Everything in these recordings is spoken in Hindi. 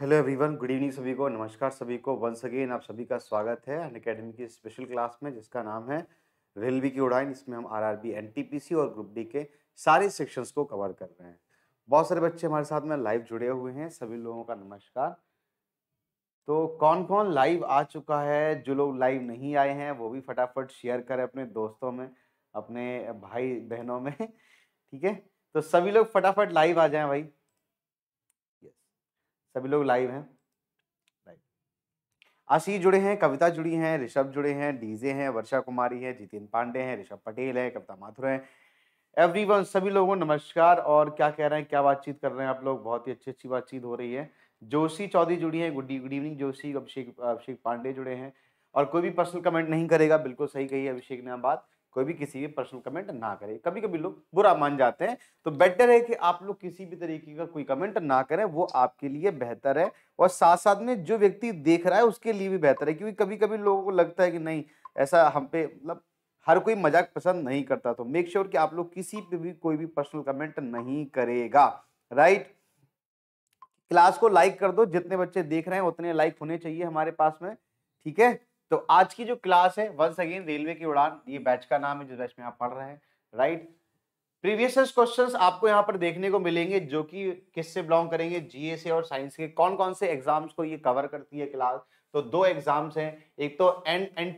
हेलो एवरीवन गुड इवनिंग सभी को नमस्कार सभी को वंस अगेन आप सभी का स्वागत है अन अकेडमी की स्पेशल क्लास में जिसका नाम है रेलवे की उड़ान इसमें हम आरआरबी एनटीपीसी और ग्रुप डी के सारे सेक्शंस को कवर कर रहे हैं बहुत सारे बच्चे हमारे साथ में लाइव जुड़े हुए हैं सभी लोगों का नमस्कार तो कौन कौन लाइव आ चुका है जो लोग लाइव नहीं आए हैं वो भी फटाफट शेयर करें अपने दोस्तों में अपने भाई बहनों में ठीक है तो सभी लोग फटाफट लाइव आ जाएं भाई सभी लोग लाइव हैं लाइव आशीष जुड़े हैं कविता जुड़ी हैं ऋषभ जुड़े हैं डीजे हैं वर्षा कुमारी है जितेंद्र पांडे हैं ऋषभ पटेल है कविता माथुर हैं एवरी वन सभी लोगों नमस्कार और क्या कह रहे हैं क्या बातचीत कर रहे हैं आप लोग बहुत ही अच्छी अच्छी बातचीत हो रही है जोशी चौधरी जुड़ी है good good evening Joshi Abhishek Abhishek Pandey जुड़े हैं और कोई भी पर्सनल कमेंट नहीं करेगा बिल्कुल सही कही अभिषेक ने बात कोई भी किसी भी पर्सनल कमेंट ना करे कभी कभी लोग बुरा मान जाते हैं तो बेटर है कि आप लोग किसी भी तरीके का कोई कमेंट ना करें वो आपके लिए बेहतर है और साथ साथ में जो व्यक्ति देख रहा है उसके लिए भी बेहतर है क्योंकि कभी कभी लोगों को लगता है कि नहीं ऐसा हम पे मतलब हर कोई मजाक पसंद नहीं करता तो मेक श्योर sure कि आप लोग किसी पे भी कोई भी पर्सनल कमेंट नहीं करेगा राइट क्लास को लाइक कर दो जितने बच्चे देख रहे हैं उतने लाइक होने चाहिए हमारे पास में ठीक है तो आज की जो क्लास है वंस अगेन रेलवे की उड़ान ये बैच का नाम है जिस बैच में आप पढ़ रहे हैं राइट प्रीवियस क्वेश्चन आपको यहाँ पर देखने को मिलेंगे जो कि किससे बिलोंग करेंगे जीएसए और साइंस के कौन कौन से एग्जाम्स को ये कवर करती है क्लास तो दो एग्जाम्स हैं एक तो एन एन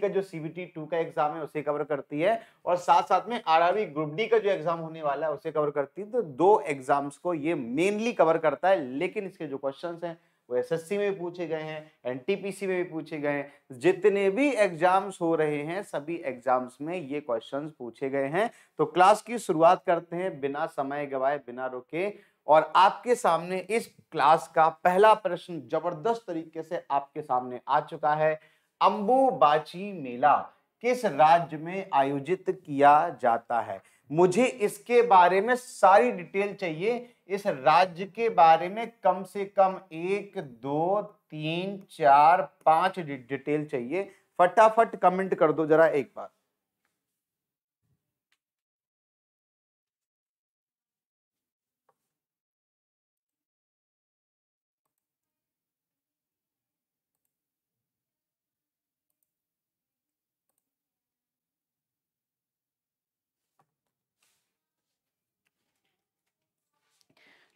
का जो सीबीटी टू का एग्जाम है उसे कवर करती है और साथ साथ में आरआरबी ग्रुप डी का जो एग्जाम होने वाला है उसे कवर करती है तो दो एग्जाम्स को ये मेनली कवर करता है लेकिन इसके जो क्वेश्चन हैं वो एसएससी में भी पूछे गए हैं एनटीपीसी में भी पूछे गए हैं जितने भी एग्जाम्स हो रहे हैं सभी एग्जाम्स में ये क्वेश्चंस पूछे गए हैं तो क्लास की शुरुआत करते हैं बिना समय गवाए बिना रुके और आपके सामने इस क्लास का पहला प्रश्न जबरदस्त तरीके से आपके सामने आ चुका है अंबुबाची मेला किस राज्य में आयोजित किया जाता है मुझे इसके बारे में सारी डिटेल चाहिए इस राज्य के बारे में कम से कम एक दो तीन चार पांच डिटेल चाहिए फटाफट कमेंट कर दो जरा एक बार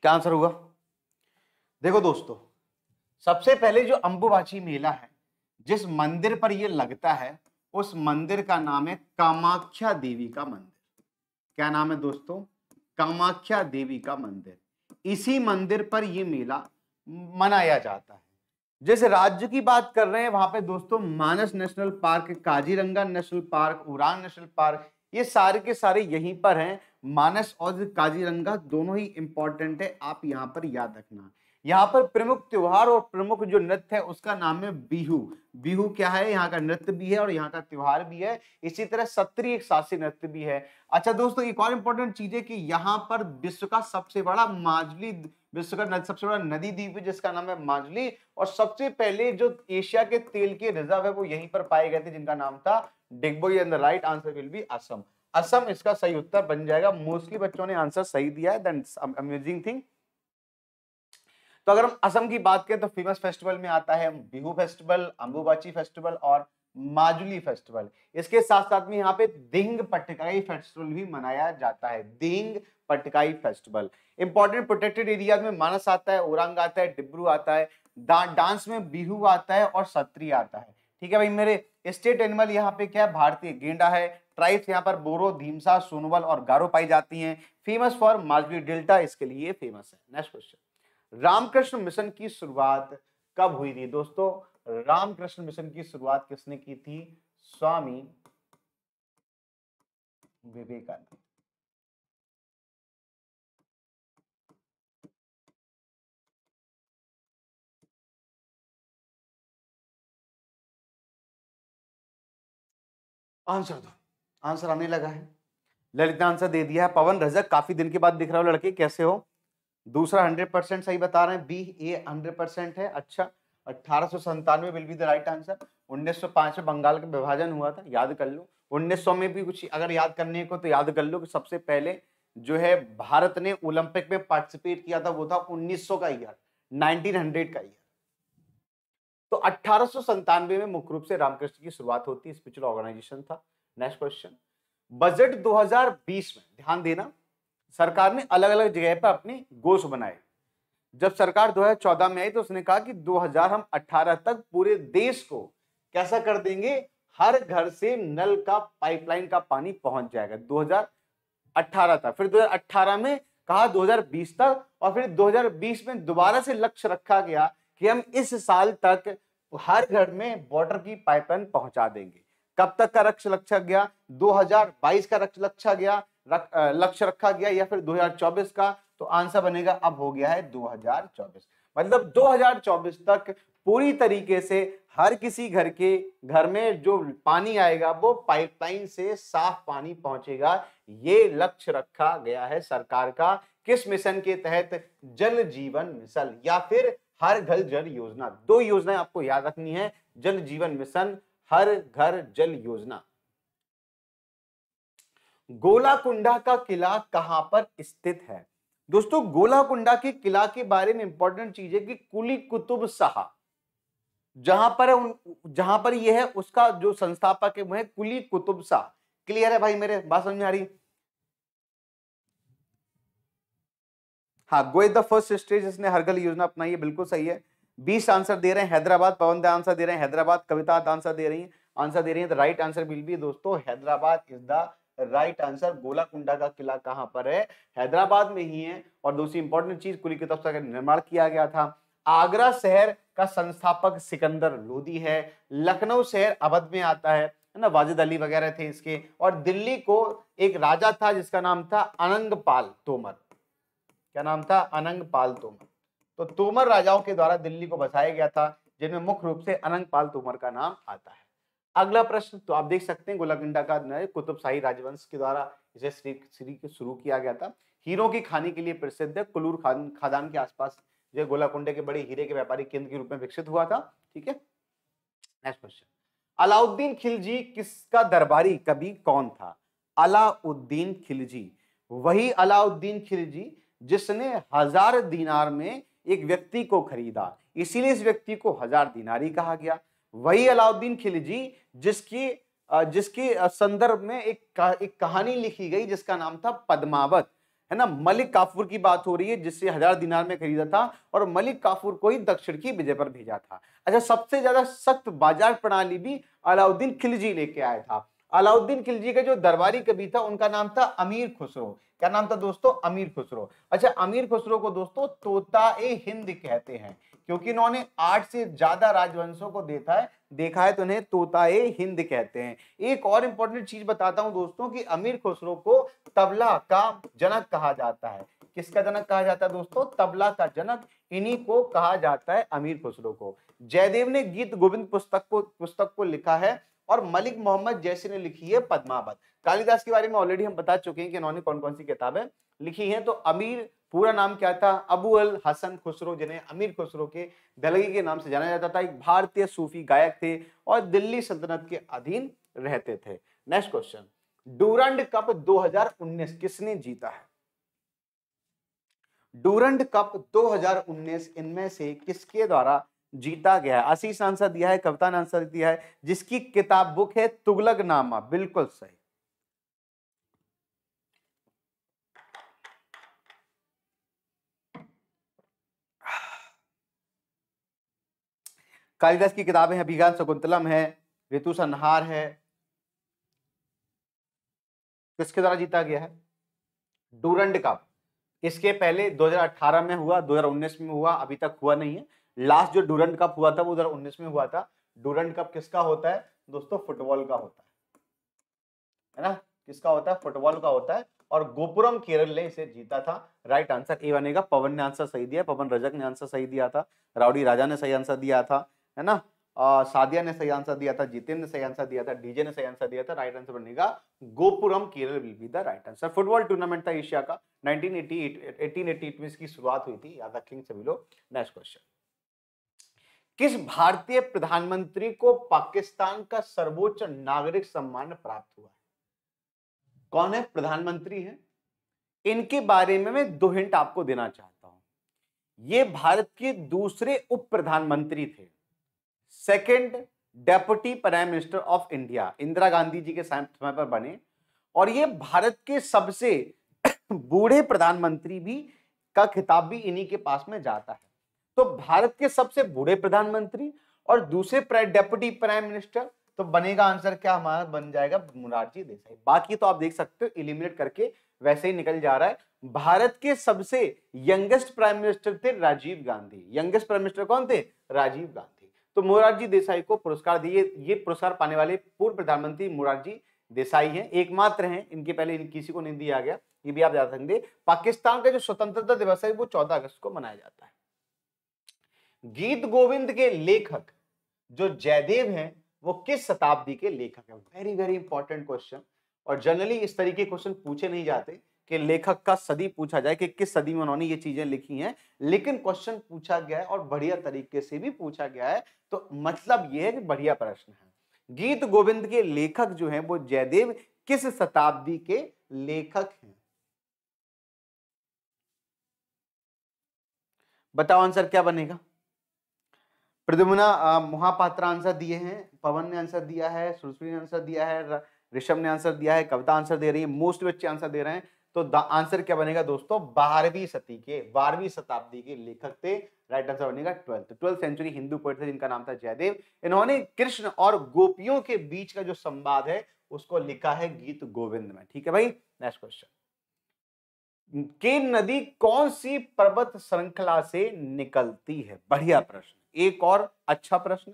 क्या आंसर होगा देखो दोस्तों सबसे पहले जो अंबुबाची मेला है जिस मंदिर पर यह लगता है उस मंदिर का नाम है कामाख्या देवी का मंदिर क्या नाम है दोस्तों कामाख्या देवी का मंदिर इसी मंदिर पर यह मेला मनाया जाता है जिस राज्य की बात कर रहे हैं वहां पे दोस्तों Manas national park Kaziranga national park Orang national park ये सारे के सारे यहीं पर हैं मानस और काजीरंगा दोनों ही इंपॉर्टेंट है आप यहाँ पर याद रखना यहाँ पर प्रमुख त्योहार और प्रमुख जो नृत्य है उसका नाम है बिहू बिहू क्या है यहाँ का नृत्य भी है और यहाँ का त्योहार भी है इसी तरह सत्रीय शासी नृत्य भी है अच्छा दोस्तों एक और इम्पोर्टेंट चीज है कि यहाँ पर विश्व का सबसे बड़ा माजली विश्व का सबसे बड़ा नदी द्वीप है जिसका नाम है माजली और सबसे पहले जो एशिया के तेल के रिजर्व है वो यहीं पर पाए गए थे जिनका नाम था Digboi and the right answer will be Assam Assam इसका सही उत्तर बन जाएगा मोस्टली बच्चों ने आंसर सही दिया है थिंग तो अगर हम असम की बात करें तो फेमस फेस्टिवल में आता है बिहू फेस्टिवल अम्बुबाची फेस्टिवल और माजुली फेस्टिवल इसके साथ साथ में यहाँ पे दिंग पटकाई फेस्टिवल भी मनाया जाता है Dehing Patkai festival important protected area में मानस आता है ओरंग आता है डिब्रू आता है डांस में बिहू आता है और सत्री आता है ठीक है भाई मेरे स्टेट एनिमल यहाँ पे क्या है भारतीय गेंडा है ट्राइब्स यहाँ पर बोरो धीमसा सोनवल और गारो पाई जाती हैं फेमस फॉर मालवी डेल्टा इसके लिए फेमस है नेक्स्ट क्वेश्चन रामकृष्ण मिशन की शुरुआत कब हुई थी दोस्तों रामकृष्ण मिशन की शुरुआत किसने की थी स्वामी विवेकानंद आंसर दो आंसर आने लगा है ललित ने आंसर दे दिया है पवन रजक काफी दिन के बाद दिख रहा हो लड़के कैसे हो दूसरा हंड्रेड परसेंट सही बता रहे हैं बी ए हंड्रेड परसेंट है अच्छा अट्ठारह सौ संतानवे will be the right answer उन्नीस सौ पांच में बंगाल का विभाजन हुआ था याद कर लो उन्नीस सौ में भी कुछ अगर याद करने को तो याद कर लो कि सबसे पहले जो है भारत ने ओलंपिक में पार्टिसिपेट किया था वो था उन्नीस सौ का ईयर नाइनटीन हंड्रेड का ईयर तो अट्ठारह में मुख्य रूप से रामकृष्ण की शुरुआत होती है स्पिरिचुअल ऑर्गेनाइजेशन था नेक्स्ट क्वेश्चन बजट 2020 में ध्यान देना सरकार ने अलग अलग जगह पर अपनी गोश बनाए जब सरकार 2014 में आई तो उसने कहा कि 2000 हम 18 तक पूरे देश को कैसा कर देंगे हर घर से नल का पाइपलाइन का पानी पहुंच जाएगा 2018 तक फिर 2018 में कहा 2020 तक और फिर 2020 में दोबारा से लक्ष्य रखा गया कि हम इस साल तक हर घर में बॉर्डर की पाइपलाइन पहुंचा देंगे कब तक का लक्ष्य रखा गया 2022 का लक्ष्य गया रक, लक्ष्य रखा गया या फिर 2024 का तो आंसर बनेगा अब हो गया है 2024 मतलब 2024 तक पूरी तरीके से हर किसी घर के घर में जो पानी आएगा वो पाइपलाइन से साफ पानी पहुंचेगा ये लक्ष्य रखा गया है सरकार का किस मिशन के तहत जल जीवन मिशन या फिर हर घर जल योजना दो योजनाएं आपको याद रखनी है जल जीवन मिशन हर घर जल योजना गोलाकुंडा का किला कहां पर स्थित है दोस्तों गोलाकुंडा के किला के बारे में इंपॉर्टेंट चीज है कि कुली कुतुब शाह जहां पर उन जहां पर यह है उसका जो संस्थापक है वह कुली कुतुब शाह क्लियर है भाई मेरे बात समझ आ रही हाँ गोइद द फर्स्ट स्टेज इसने हरगल योजना अपनाई है बिल्कुल सही है बीस आंसर दे रहे हैं हैदराबाद पवन दे आंसर दे रहे हैं हैदराबाद कविता आंसर दे रही है आंसर दे रही है तो राइट आंसर विल बी दोस्तों Hyderabad is the right answer Golconda का किला कहाँ पर है हैदराबाद में ही है और दूसरी इंपॉर्टेंट चीज कुली की तरफ से निर्माण किया गया था आगरा शहर का संस्थापक सिकंदर लोधी है लखनऊ शहर अवध में आता है है ना वाजिद अली वगैरह थे इसके और दिल्ली को एक राजा था जिसका नाम था अनंगपाल तोमर क्या नाम था अनंग पाल तोमर तो तोमर राजाओं के द्वारा दिल्ली को बसाया गया था जिनमें मुख्य रूप से अनंग पाल तोमर का नाम आता है अगला प्रश्न तो आप देख सकते हैं गोलाकुंडा का नए कुतुबशाही राजवंश के द्वारा इसे श्री श्री शुरू किया गया था हीरो की खाने के लिए प्रसिद्ध है कुलूर खान खादान के आसपास जो गोलाकुंडे के बड़े हीरे के व्यापारी केंद्र के रूप में विकसित हुआ था ठीक है नेक्स्ट क्वेश्चन अलाउद्दीन खिलजी किसका दरबारी कभी कौन था अलाउद्दीन खिलजी वही अलाउद्दीन खिलजी जिसने हजार दीनार में एक व्यक्ति को खरीदा इसीलिए इस व्यक्ति को हजार दीनारी कहा गया वही अलाउद्दीन खिलजी जिसकी जिसके संदर्भ में एक एक कहानी लिखी गई जिसका नाम था पद्मावत है ना मलिक काफूर की बात हो रही है जिससे हजार दिनार में खरीदा था और मलिक काफूर को ही दक्षिण की विजय पर भेजा था अच्छा सबसे ज्यादा सख्त बाजार प्रणाली भी अलाउद्दीन खिलजी लेके आया था अलाउद्दीन खिलजी का जो दरबारी कवि था उनका नाम था अमीर खुसरो क्या नाम था दोस्तों अमीर खुसरो अच्छा अमीर खुसरो को दोस्तों तोता ए हिंद कहते हैं क्योंकि इन्होंने आठ से ज्यादा राजवंशों को देखा है देखा है तो उन्हें तोता ए हिंद कहते हैं एक और इंपॉर्टेंट चीज बताता हूं दोस्तों कि अमीर खुसरो को तबला का जनक कहा जाता है किसका जनक कहा जाता है दोस्तों तबला का जनक इन्हीं को कहा जाता है अमीर खुसरो को जयदेव ने गीत गोविंद पुस्तक को पुस्तक को लिखा है और मलिक मोहम्मद जैसी ने लिखी है पदमावत कालिदास के बारे में ऑलरेडी हम बता चुके हैं कि इन्होंने कौन कौन सी किताबें लिखी हैं तो अमीर पूरा नाम क्या था अबू अल हसन खुसरो जिन्हें अमीर खुसरो के दलगी के नाम से जाना जाता था एक भारतीय सूफी गायक थे और दिल्ली सल्तनत के अधीन रहते थे नेक्स्ट क्वेश्चन डूरंड कप 2019 किसने जीता है डूरंड कप 2019 इनमें से किसके द्वारा जीता गया है आशीष आंसर दिया है कविता ने आंसर दिया है जिसकी किताब बुक है तुगलक नामा बिल्कुल सही कालिदास की किताबें हैं अभिगान शकुंतलम है ऋतु संहार है किसके द्वारा जीता गया है डूरंड कप इसके पहले 2018 में हुआ 2019 में हुआ अभी तक हुआ नहीं है लास्ट जो डूरंड कप हुआ था वो उधर उन्नीस में हुआ था डूरेंट कप किसका होता है दोस्तों फुटबॉल का होता है है ना किसका होता है फुटबॉल का होता है और गोपुरम केरल ने इसे जीता था राइट आंसर ए बनेगा पवन ने आंसर सही दिया पवन रजक ने आंसर सही दिया था राउडी राजा ने सही आंसर दिया था है ना सादिया ने सही आंसर दिया था जितेंद्र ने सही आंसर दिया था डीजे ने सही आंसर दिया था राइट आंसर बनेगा gopuram Kerala will be the right answer football tournament था एशिया का 1988 1888 में इसकी शुरुआत हुई थी याद रखेंगे सभी लोग नेक्स्ट क्वेश्चन किस भारतीय प्रधानमंत्री को पाकिस्तान का सर्वोच्च नागरिक सम्मान प्राप्त हुआ है कौन है प्रधानमंत्री है इनके बारे में मैं दो हिंट आपको देना चाहता हूं ये भारत के दूसरे उप प्रधानमंत्री थे second deputy prime minister of India Indira Gandhi ji के समय पर बने और ये भारत के सबसे बूढ़े प्रधानमंत्री भी का खिताब भी इन्हीं के पास में जाता है तो भारत के सबसे बुरे प्रधानमंत्री और दूसरे डेप्यूटी प्राइम मिनिस्टर तो बनेगा आंसर क्या हमारा बन जाएगा मुरारजी देसाई बाकी तो आप देख सकते हो इलिमिनेट करके वैसे ही निकल जा रहा है भारत के सबसे यंगेस्ट प्राइम मिनिस्टर थे Rajiv Gandhi youngest prime minister कौन थे राजीव गांधी तो मोरारजी देसाई को पुरस्कार दिए ये पुरस्कार पाने वाले पूर्व प्रधानमंत्री मोरारजी देसाई हैं एकमात्र हैं इनके पहले इन किसी को नहीं दिया गया ये भी आप जा सकते पाकिस्तान का जो स्वतंत्रता दिवस है वो चौदह अगस्त को मनाया जाता है गीत गोविंद के लेखक जो जयदेव हैं वो किस शताब्दी के लेखक हैं वेरी वेरी इंपॉर्टेंट क्वेश्चन और जनरली इस तरीके क्वेश्चन पूछे नहीं जाते कि लेखक का सदी पूछा जाए कि किस सदी में उन्होंने ये चीजें लिखी हैं लेकिन क्वेश्चन पूछा गया है और बढ़िया तरीके से भी पूछा गया है तो मतलब ये है कि बढ़िया प्रश्न है गीत गोविंद के लेखक जो हैं वो जयदेव किस शताब्दी के लेखक हैं बताओ आंसर क्या बनेगा प्रद्युमना महापात्र आंसर दिए हैं पवन ने आंसर दिया है सुरसवी ने आंसर दिया है ऋषभ ने आंसर दिया है कविता आंसर दे रही है मोस्ट बच्चे आंसर दे रहे हैं तो आंसर क्या बनेगा दोस्तों बारहवीं सती के बारहवीं शताब्दी के लेखक थे राइट आंसर बनेगा twelfth twelfth century Hindu poet थे जिनका नाम था जयदेव इन्होंने कृष्ण और गोपियों के बीच का जो संवाद है उसको लिखा है गीत गोविंद में ठीक है भाई नेक्स्ट क्वेश्चन के नदी कौन सी पर्वत श्रृंखला से निकलती है बढ़िया प्रश्न एक और अच्छा प्रश्न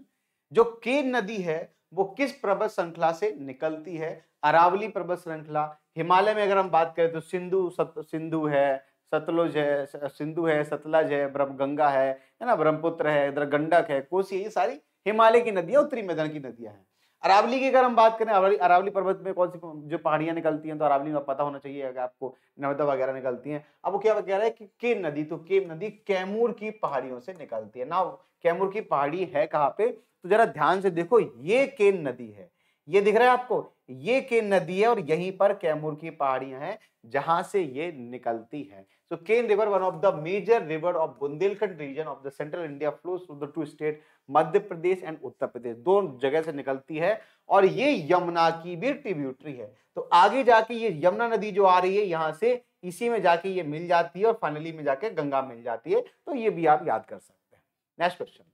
जो केन नदी है वो किस पर्वत श्रृंखला से निकलती है अरावली पर्वत श्रृंखला हिमालय में अगर हम बात करें तो सिंधु सत, सिंधु है सतलुज है सिंधु है सतलज है ब्रह्मगंगा है है ना ब्रह्मपुत्र है इधर गंडक है कोसी ये सारी हिमालय की नदियां उत्तरी मैदान की नदियां हैं अरावली की अगर हम बात करें अरावली अरावली पर्वत में कौन सी जो पहाड़ियां निकलती हैं तो अरावली में पता होना चाहिए अगर आपको नर्मदा वगैरह निकलती हैं अब वो क्या कह रहा है कि केन नदी तो केन नदी कैमूर की पहाड़ियों से निकलती है ना कैमूर की पहाड़ी है कहाँ पे तो जरा ध्यान से देखो ये केन नदी है ये दिख रहा है आपको ये के नदी है और यहीं पर कैमूर की पहाड़ियां हैं जहां से ये निकलती है so Ken river one of the major river of Bundelkhand region of the central India flows through the two state Madhya Pradesh and Uttar Pradesh दो जगह से निकलती है और ये यमुना की भी ट्रिब्यूटरी है तो आगे जाके ये यमुना नदी जो आ रही है यहाँ से इसी में जाके ये मिल जाती है और फाइनली में जाके गंगा मिल जाती है तो ये भी आप याद कर सकते हैं नेक्स्ट क्वेश्चन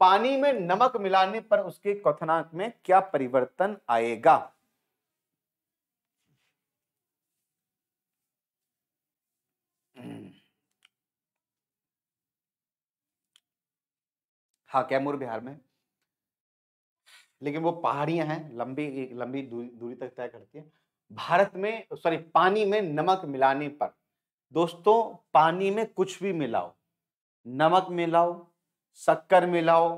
पानी में नमक मिलाने पर उसके कथनाक में क्या परिवर्तन आएगा हाँ कैमूर बिहार में लेकिन वो पहाड़ियां हैं लंबी लंबी दूरी तक तय करती है भारत में सॉरी पानी में नमक मिलाने पर दोस्तों पानी में कुछ भी मिलाओ नमक मिलाओ शक्कर मिलाओ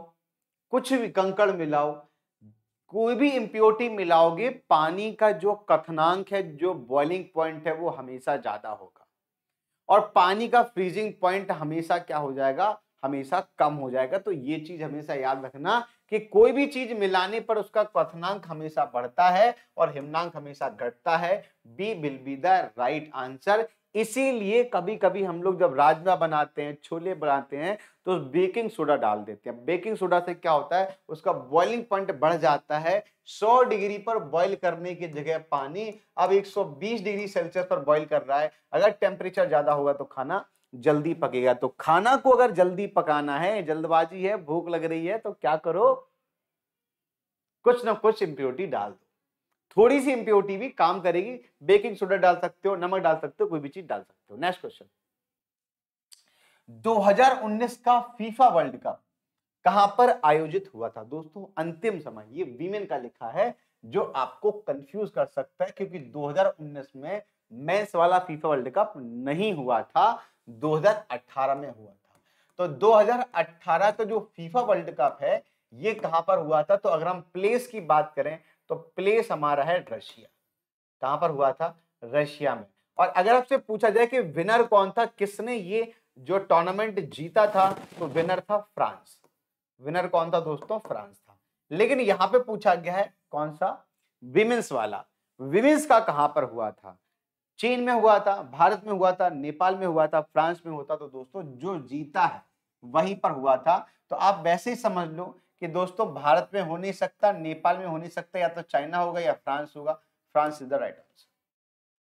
कुछ भी कंकड़ मिलाओ कोई भी इम्प्योरिटी मिलाओगे पानी का जो कथनांक है जो बॉइलिंग पॉइंट है वो हमेशा ज़्यादा होगा और पानी का फ्रीजिंग पॉइंट हमेशा क्या हो जाएगा हमेशा कम हो जाएगा तो ये चीज हमेशा याद रखना कि कोई भी चीज मिलाने पर उसका क्वनांक हमेशा बढ़ता है और हिमनांक हमेशा घटता है B will be the right answer इसीलिए कभी कभी हम लोग जब राजमा बनाते हैं छोले बनाते हैं तो बेकिंग सोडा डाल देते हैं बेकिंग सोडा से क्या होता है उसका बॉइलिंग पॉइंट बढ़ जाता है 100 डिग्री पर बॉईल करने की जगह पानी अब 120 डिग्री सेल्सियस पर बॉईल कर रहा है अगर टेम्परेचर ज़्यादा होगा तो खाना जल्दी पकेगा तो खाना को अगर जल्दी पकाना है जल्दबाजी है भूख लग रही है तो क्या करो कुछ ना कुछ इंप्योरिटी डाल दो थोड़ी सी इंप्योरिटी भी काम करेगी बेकिंग सोडा डाल सकते हो नमक डाल सकते हो कोई भी चीज डाल सकते हो नेक्स्ट क्वेश्चन 2019 का फीफा वर्ल्ड कप कहां पर आयोजित हुआ था दोस्तों अंतिम समय ये वीमेन का लिखा है जो आपको कंफ्यूज कर सकता है क्योंकि 2019 में मेंस वाला फीफा वर्ल्ड कप नहीं हुआ था 2018 में हुआ था तो 2018 का तो जो फीफा वर्ल्ड कप है ये कहां पर हुआ था तो अगर हम प्लेस की बात करें तो प्लेस हमारा है रशिया कहां पर हुआ था रशिया में और अगर आपसे पूछा जाए कि विनर कौन था किसने ये जो टूर्नामेंट जीता था तो विनर था फ्रांस विनर कौन था दोस्तों फ्रांस था लेकिन यहां पे पूछा गया है कौन सा विमेंस वाला विमेंस का कहां पर हुआ था चीन में हुआ था भारत में हुआ था नेपाल में हुआ था फ्रांस में होता तो दोस्तों जो जीता है वहीं पर हुआ था तो आप वैसे ही समझ लो कि दोस्तों भारत में हो नहीं सकता नेपाल में हो नहीं सकता या तो चाइना होगा या फ्रांस होगा France is the right answer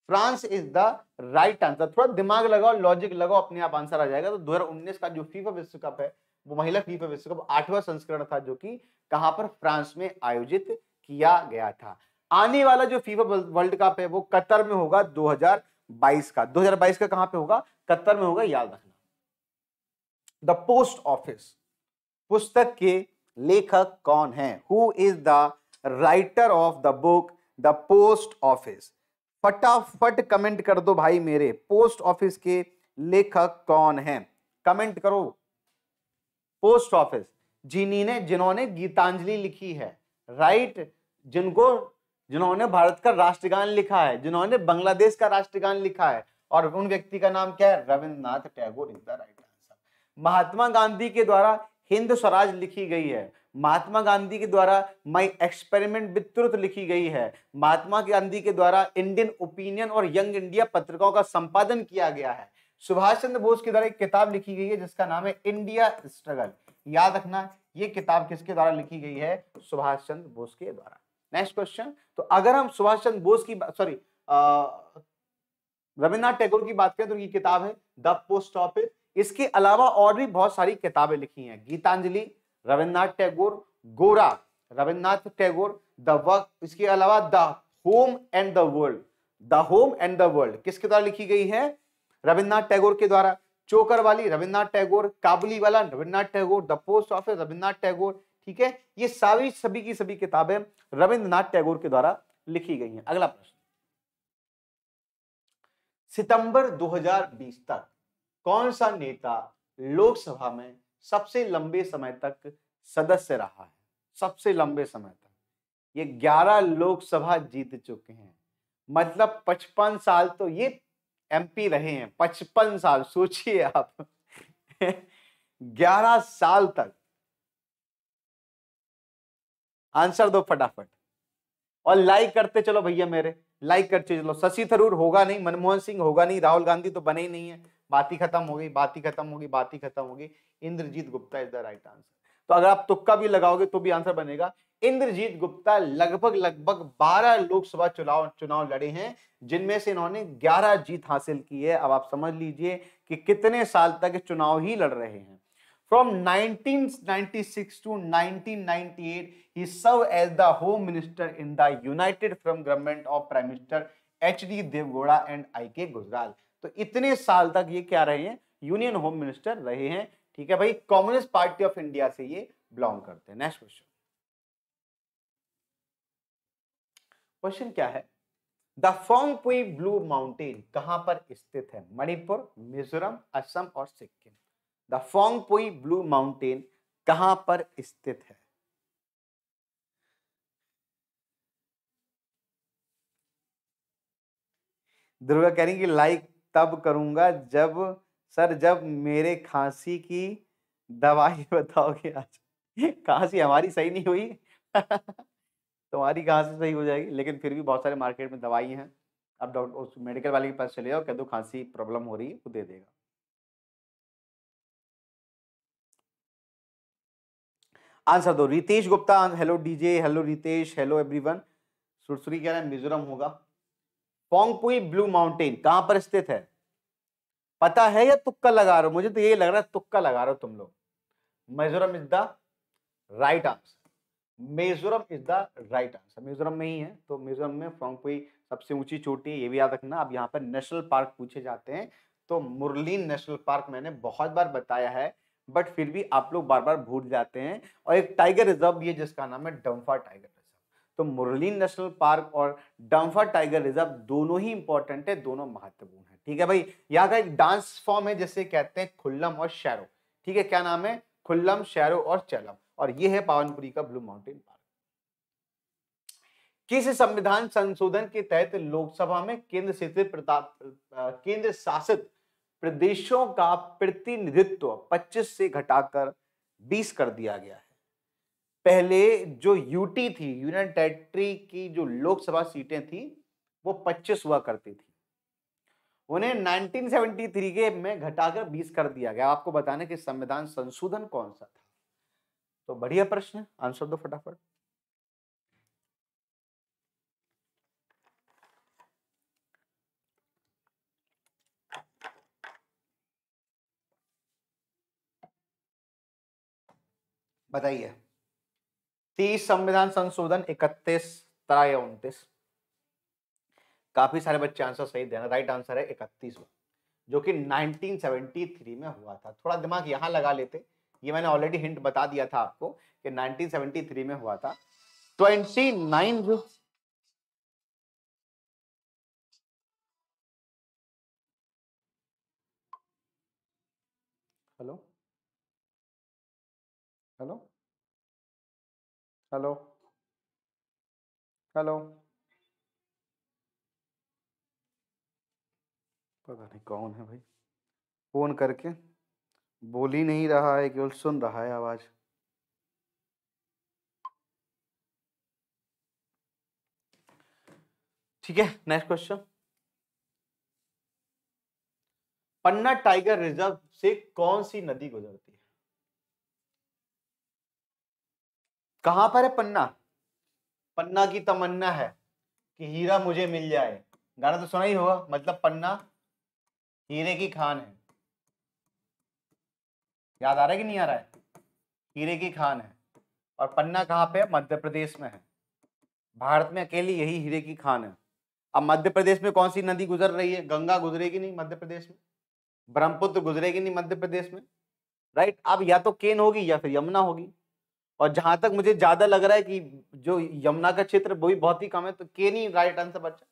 France is the right answer थोड़ा दिमाग लगाओ लॉजिक लगाओ अपने आप आंसर आ जाएगा तो दो का जो फीफा विश्व कप है वो महिला फीफा विश्व कप आठवां संस्करण था जो कि कहां पर फ्रांस में आयोजित किया गया था आने वाला जो फीफा वर्ल्ड कप है वो कतर में होगा 2022 का 2022 का कहां पे होगा कतर में होगा याद रखना द पोस्ट ऑफिस पुस्तक के लेखक कौन है who is the writer of the book the post office फटाफट कमेंट कर दो भाई मेरे पोस्ट ऑफिस के लेखक कौन है कमेंट करो पोस्ट ऑफिस जिन्हें जिन्होंने गीतांजलि लिखी है राइट जिनको जिन्होंने भारत का राष्ट्रगान लिखा है जिन्होंने बांग्लादेश का राष्ट्रगान लिखा है और उन व्यक्ति का नाम क्या है Rabindranath Tagore is the right answer Mahatma Gandhi के द्वारा हिंद स्वराज लिखी गई है महात्मा गांधी के द्वारा माई एक्सपेरिमेंट विद लिखी गई है महात्मा गांधी के द्वारा इंडियन ओपिनियन और यंग इंडिया पत्रिकाओं का संपादन किया गया है सुभाष चंद्र बोस के द्वारा एक किताब लिखी गई है जिसका नाम है इंडिया स्ट्रगल याद रखना ये किताब किसके द्वारा लिखी गई है सुभाष चंद्र बोस के द्वारा नेक्स्ट क्वेश्चन तो अगर हम सुभाष चंद्र बोस की सॉरी रविन्द्रनाथ टैगोर की बात करें तो उनकी किताब है द पोस्ट ऑफिस इसके अलावा और भी बहुत सारी किताबें लिखी हैं गीतांजलि रविन्द्रनाथ टैगोर गोरा रविन्द्रनाथ टैगोर द वर्क इसके अलावा the home and the world the home and the world किसके द्वारा लिखी गई है रविन्द्रनाथ टैगोर के द्वारा चोकर वाली Rabindranath Tagore Kabuliwala Rabindranath Tagore the post office Rabindranath Tagore ठीक है ये सारी सभी की सभी किताबें रविंद्रनाथ टैगोर के द्वारा लिखी गई हैं अगला प्रश्न सितंबर 2020 तक कौन सा नेता लोकसभा में सबसे लंबे समय तक सदस्य रहा है सबसे लंबे समय तक ये 11 लोकसभा जीत चुके हैं मतलब 55 साल तो ये एमपी रहे हैं 55 साल सोचिए आप 11 साल तक आंसर दो फटाफट और लाइक करते चलो भैया मेरे लाइक करते चलो शशि थरूर होगा नहीं मनमोहन सिंह होगा नहीं राहुल गांधी तो बने ही नहीं है बात ही खत्म हो गई बात ही खत्म होगी बात ही खत्म होगी Indrajit Gupta is the right answer तो अगर आप तुक्का भी लगाओगे तो भी आंसर बनेगा इंद्रजीत गुप्ता लगभग लगभग 12 लोकसभा चुनाव चुनाव लड़े हैं जिनमें से इन्होंने 11 जीत हासिल की है अब आप समझ लीजिए कि कितने साल तक चुनाव ही लड़ रहे हैं From 1996 to 1998, he served as the Home Minister in the United From government of Prime Minister H D and and I K Gujral तो इतने साल तक ये क्या रहे हैं यूनियन होम मिनिस्टर रहे हैं ठीक है भाई कम्युनिस्ट पार्टी ऑफ इंडिया से ये बिलोंग करते हैं नेक्स्ट क्वेश्चन क्वेश्चन क्या है द फोंगपुई ब्लू माउंटेन कहां पर स्थित है मणिपुर मिजोरम असम और Sikkim the Phawngpui blue mountain कहां पर स्थित है दुर्गा कह रही कि लाइक तब करूंगा जब सर जब मेरे खांसी की दवाई बताओगे आज खांसी हमारी सही नहीं हुई तुम्हारी खांसी सही हो जाएगी लेकिन फिर भी बहुत सारे मार्केट में दवाई हैं अब डॉक्टर उस मेडिकल वाले के पास चले जाओ कह दो खांसी प्रॉब्लम हो रही है वो दे देगा आंसर दो Ritesh Gupta hello DJ hello Ritesh hello everyone सुरसुरी कह रहे हैं मिजोरम होगा पोंगपुई ब्लू माउंटेन कहां पर स्थित है पता है या तुक्का लगा रहे हो मुझे तो ये लग रहा है तुक्का लगा रहे हो तुम लोग Mizoram is the right answer Mizoram is the right answer Mizoram में ही है तो मिजोरम में पोंगपुई सबसे ऊंची चोटी ये भी याद रखना अब यहाँ पर नेशनल पार्क पूछे जाते हैं तो मुरलीन नेशनल पार्क मैंने बहुत बार बताया है बट फिर भी आप लोग बार बार भूल जाते हैं और एक टाइगर रिजर्व भी है जिसका नाम है डम्फा टाइगर रिजर्व तो मुरलीन नेशनल पार्क और डम्फा टाइगर रिजर्व दोनों ही इंपॉर्टेंट है दोनों महत्वपूर्ण है ठीक है भाई यहाँ का एक डांस फॉर्म है जैसे कहते हैं खुल्लम और शैरो ठीक है क्या नाम है खुल्लम शैरो और चैलम और ये है पावनपुरी का ब्लू माउंटेन पार्क किस संविधान संशोधन के तहत लोकसभा में केंद्र शासित केंद्र शासित प्रदेशों का प्रतिनिधित्व 25 से घटाकर 20 कर दिया गया है पहले जो यूटी थी यूनियन टेरिटरी की जो लोकसभा सीटें थी वो 25 हुआ करती थी उन्हें 1973 के में घटाकर 20 कर दिया गया आपको बताने कि संविधान संशोधन कौन सा था तो बढ़िया प्रश्न आंसर दो फटाफट बताइए तीस संविधान संशोधन इकतीस तरह या उन्तीस काफी सारे बच्चे आंसर सही देना राइट आंसर है इकतीस जो कि 1973 में हुआ था थोड़ा दिमाग यहां लगा लेते ये मैंने ऑलरेडी हिंट बता दिया था आपको कि 1973 में हुआ था 29 जो हेलो हेलो हेलो पता नहीं कौन है भाई फ़ोन करके बोल ही नहीं रहा है केवल सुन रहा है आवाज़ ठीक है next question Panna tiger reserve से कौन सी नदी गुजरती कहां पर है पन्ना पन्ना की तमन्ना है कि हीरा मुझे मिल जाए गाना तो सुना ही होगा मतलब पन्ना हीरे की खान है याद आ रहा है कि नहीं आ रहा है हीरे की खान है और पन्ना कहाँ पे है मध्य प्रदेश में है भारत में अकेली यही हीरे की खान है अब मध्य प्रदेश में कौन सी नदी गुजर रही है गंगा गुजरेगी नहीं मध्य प्रदेश में ब्रह्मपुत्र गुजरेगी नहीं मध्य प्रदेश में राइट अब या तो केन होगी या फिर यमुना होगी और जहां तक मुझे ज्यादा लग रहा है कि जो यमुना का क्षेत्र वो भी बहुत ही कम है तो के नहीं राइट आंसर बच्चा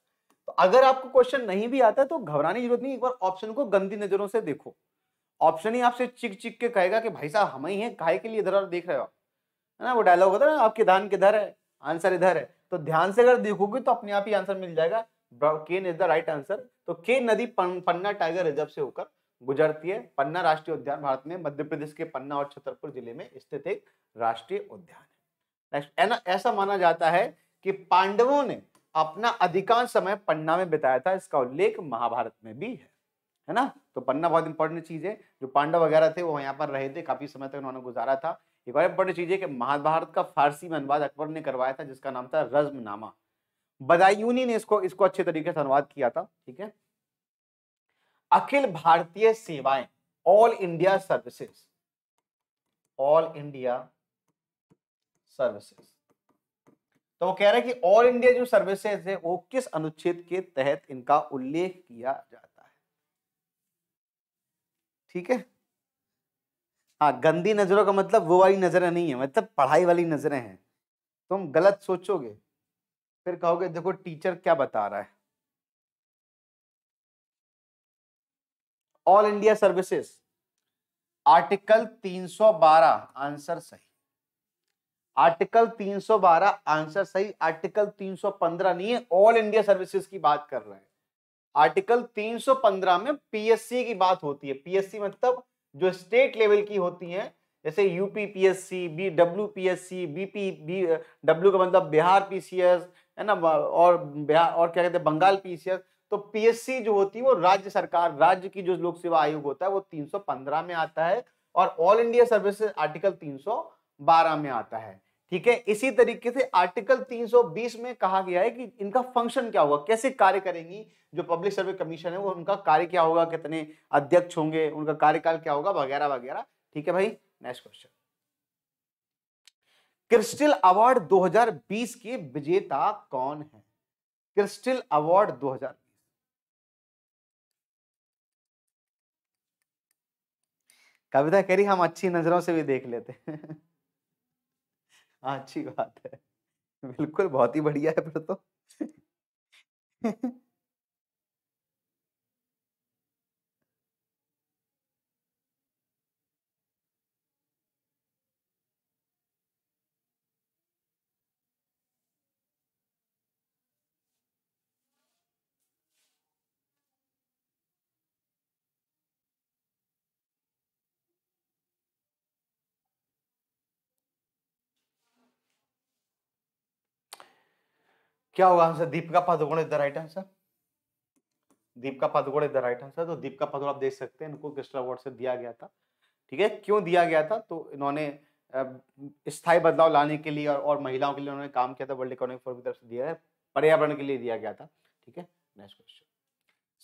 तो अगर आपको क्वेश्चन नहीं भी आता तो घबराने की जरूरत नहीं एक बार ऑप्शन को गंदी नजरों से देखो ऑप्शन ही आपसे चिक चिक के कहेगा कि भाई साहब हम ही हैं काहे के लिए इधर देख रहे हो है ना वो डायलॉग होता है ना आपके धान किधर है आंसर इधर है तो ध्यान से अगर देखोगे तो अपने आप ही आंसर मिल जाएगा Ken is the right answer तो के नदी पन, पन्ना टाइगर रिजर्व से होकर गुजरती है पन्ना राष्ट्रीय उद्यान भारत में मध्य प्रदेश के पन्ना और छतरपुर जिले में स्थित एक राष्ट्रीय उद्यान है नेक्स्ट ऐसा माना जाता है कि पांडवों ने अपना अधिकांश समय पन्ना में बिताया था इसका उल्लेख महाभारत में भी है है ना तो पन्ना बहुत इंपॉर्टेंट चीज है जो पांडव वगैरह थे वो यहाँ पर रहे थे काफी समय तक उन्होंने गुजारा था एक और इंपॉर्टेंट चीज है कि महाभारत का फारसी में अनुवाद अकबर ने करवाया था जिसका नाम था रज्मनामा बदायूनी ने इसको इसको अच्छे तरीके से अनुवाद किया था ठीक है अखिल भारतीय सेवाएं all India services all India services तो वो कह रहे हैं कि ऑल इंडिया जो सर्विसेज है वो किस अनुच्छेद के तहत इनका उल्लेख किया जाता है ठीक है हाँ गंदी नजरों का मतलब वो वाली नजरें नहीं है मतलब पढ़ाई वाली नजरें हैं तुम गलत सोचोगे फिर कहोगे देखो टीचर क्या बता रहा है all India services article 312 answer सही आर्टिकल 312 आंसर सही आर्टिकल 315 नहीं है ऑल इंडिया सर्विसेज की बात कर रहे हैं आर्टिकल 315 में पीएससी की बात होती है पीएससी मतलब जो स्टेट लेवल की होती है जैसे UP PSC B W PSC BP B W का मतलब बिहार पीसीएस है ना और बिहार और क्या कहते हैं बंगाल पीसीएस तो पीएससी जो होती है वो राज्य सरकार राज्य की जो लोक सेवा आयोग होता है वो 315 में आता है और ऑल इंडिया सर्विस आर्टिकल बारह में आता है ठीक है इसी तरीके से आर्टिकल 320 में कहा गया है कि इनका फंक्शन क्या होगा कैसे कार्य करेंगी जो पब्लिक सर्वे कमीशन है वो उनका कार्य क्या होगा कितने अध्यक्ष होंगे उनका कार्यकाल क्या होगा वगैरह वगैरह ठीक है भाई नेक्स्ट क्वेश्चन क्रिस्टल अवार्ड 2020 के विजेता कौन है क्रिस्टल अवार्ड 2020 कविता कह रही हम अच्छी नजरों से भी देख लेते हैं हाँ, अच्छी बात है बिल्कुल बहुत ही बढ़िया है फिर तो क्या होगा answer Deepika Padukone is the right answer Deepika Padukone is the right answer तो दीपिका पादुकोण आप देख सकते हैं इनको क्रिस्टल अवार्ड से दिया गया था ठीक है क्यों दिया गया था तो इन्होंने स्थायी बदलाव लाने के लिए और, और महिलाओं के लिए उन्होंने काम किया था वर्ल्ड इकोनॉमिक फोरम की तरफ से दिया है पर्यावरण के लिए दिया गया था ठीक है नेक्स्ट क्वेश्चन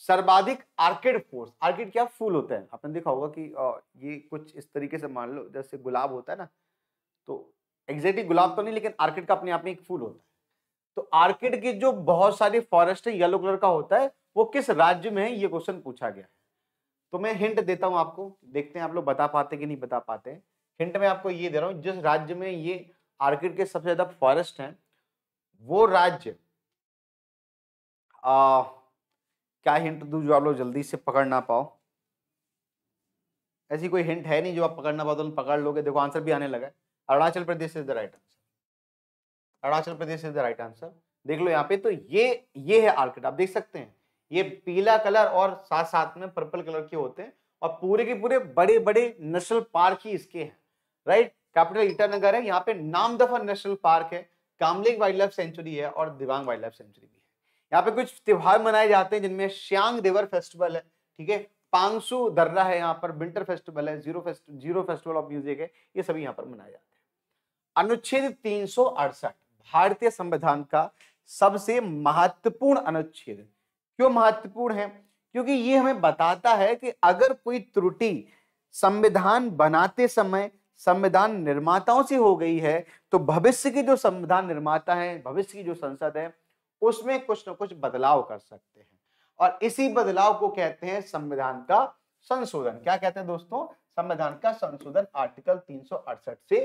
सर्वाधिक आर्किड फोर्स आर्किड क्या फूल होते हैं आपने देखा होगा कि ये कुछ इस तरीके से मान लो जैसे गुलाब होता है ना तो एग्जैक्टली गुलाब तो नहीं लेकिन आर्किड का अपने आप में एक फूल होता है तो आर्किड की जो बहुत सारी फॉरेस्ट है येलो कलर का होता है वो किस राज्य में है ये क्वेश्चन पूछा गया है तो मैं हिंट देता हूं आपको देखते हैं आप लोग बता पाते कि नहीं बता पाते हिंट में आपको ये दे रहा हूं जिस राज्य में ये आर्किड के सबसे ज्यादा फॉरेस्ट हैं वो राज्य क्या हिंट दू जो आप लोग जल्दी से पकड़ ना पाओ ऐसी कोई हिंट है नहीं जो आप पकड़ ना पाओ तो पकड़ लोगे देखो आंसर भी आने लगा है Arunachal Pradesh is the right answer Arunachal Pradesh is the right answer देख लो यहाँ पे तो ये ये है आर्किड आप देख सकते हैं ये पीला कलर और साथ साथ में पर्पल कलर के होते हैं और पूरे के पूरे बड़े बड़े नेशनल पार्क ही इसके हैं राइट कैपिटल ईटानगर है यहाँ पे नाम दफा नेशनल पार्क है कामलेग वाइल्ड लाइफ सेंचुरी है और दिवांग वाइल्ड लाइफ सेंचुरी भी है यहाँ पे कुछ त्योहार मनाए जाते हैं जिनमें श्यांग देवर फेस्टिवल है ठीक है पांगसू दर्रा है यहाँ पर विंटर फेस्टिवल है Ziro fest, Ziro festival of music है ये सभी यहाँ पर मनाए जाते हैं अनुच्छेद तीन भारतीय संविधान का सबसे महत्वपूर्ण अनुच्छेद क्यों महत्वपूर्ण है क्योंकि ये हमें बताता है कि अगर कोई त्रुटि संविधान बनाते समय संविधान निर्माताओं से हो गई है तो भविष्य के जो संविधान निर्माता है भविष्य की जो संसद है उसमें कुछ ना कुछ बदलाव कर सकते हैं और इसी बदलाव को कहते हैं संविधान का संशोधन क्या कहते हैं दोस्तों संविधान का संशोधन आर्टिकल तीन से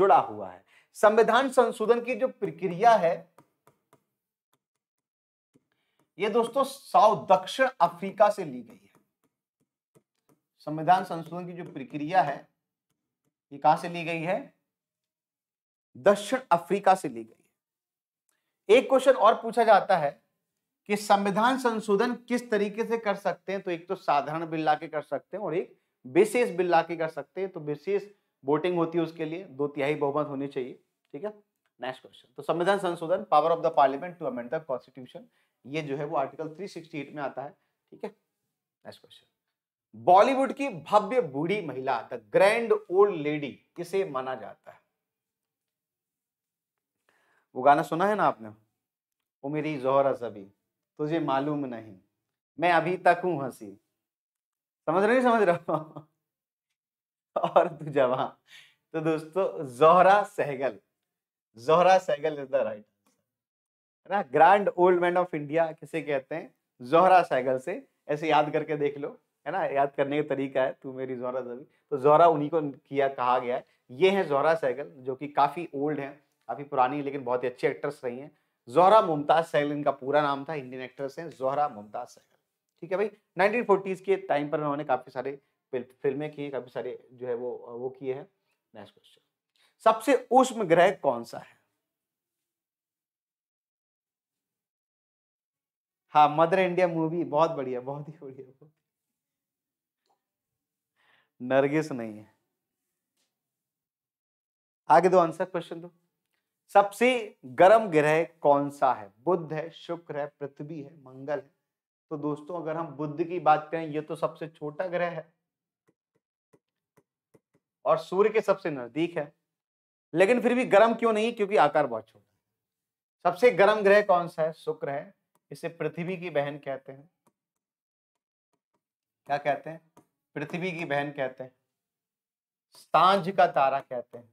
जुड़ा हुआ है संविधान संशोधन की जो प्रक्रिया है ये दोस्तों साउथ दक्षिण अफ्रीका से ली गई है संविधान संशोधन की जो प्रक्रिया है ये कहां से ली गई है दक्षिण अफ्रीका से ली गई है एक क्वेश्चन और पूछा जाता है कि संविधान संशोधन किस तरीके से कर सकते हैं तो एक तो साधारण बिल ला के कर सकते हैं और एक विशेष बिल ला के कर सकते हैं तो विशेष वोटिंग होती है उसके लिए दो तिहाई बहुमत होनी चाहिए ठीक है नेक्स्ट क्वेश्चन तो संविधान संशोधन power of the parliament to amend the constitution ये जो है वो आर्टिकल 368 में आता है ठीक है नेक्स्ट क्वेश्चन बॉलीवुड की भव्य बूढ़ी महिला द ग्रैंड ओल्ड लेडी किसे माना जाता है वो गाना सुना है ना आपने वो मेरी जोहर सभी तुझे मालूम नहीं मैं अभी तक हूं हंसी समझ रहे नहीं समझ रहा और तू तो दोस्तों Zohra Sehgal Zohra Sehgal is the right है ना grand old man of India किसे कहते हैं जोहरा सहगल से ऐसे याद करके देख लो है ना याद करने का तरीका है तू मेरी जोहरा जबी तो जोहरा उन्हीं को किया कहा गया है ये है जोहरा सहगल जो कि काफ़ी ओल्ड है काफ़ी पुरानी लेकिन बहुत ही अच्छी एक्ट्रेस रही हैं जोहरा मुमताज़ सहगल इनका पूरा नाम था इंडियन एक्ट्रेस है जोहरा मुमताज़ सहगल ठीक है भाई नाइनटीन के टाइम पर उन्होंने काफ़ी सारे फिल्में की काफ़ी सारे जो है वो वो किए हैं नेक्स्ट क्वेश्चन सबसे उष्म ग्रह कौन सा है हाँ मदर इंडिया मूवी बहुत बढ़िया बहुत ही बढ़िया नरगिस नहीं है आगे दो आंसर क्वेश्चन दो सबसे गर्म ग्रह कौन सा है बुद्ध है शुक्र है पृथ्वी है मंगल है तो दोस्तों अगर हम बुद्ध की बात करें ये तो सबसे छोटा ग्रह है और सूर्य के सबसे नजदीक है लेकिन फिर भी गर्म क्यों नहीं क्योंकि आकार बहुत छोटा है सबसे गर्म ग्रह कौन सा है शुक्र है इसे पृथ्वी की बहन कहते हैं क्या कहते हैं पृथ्वी की बहन कहते हैं सांझ का तारा कहते हैं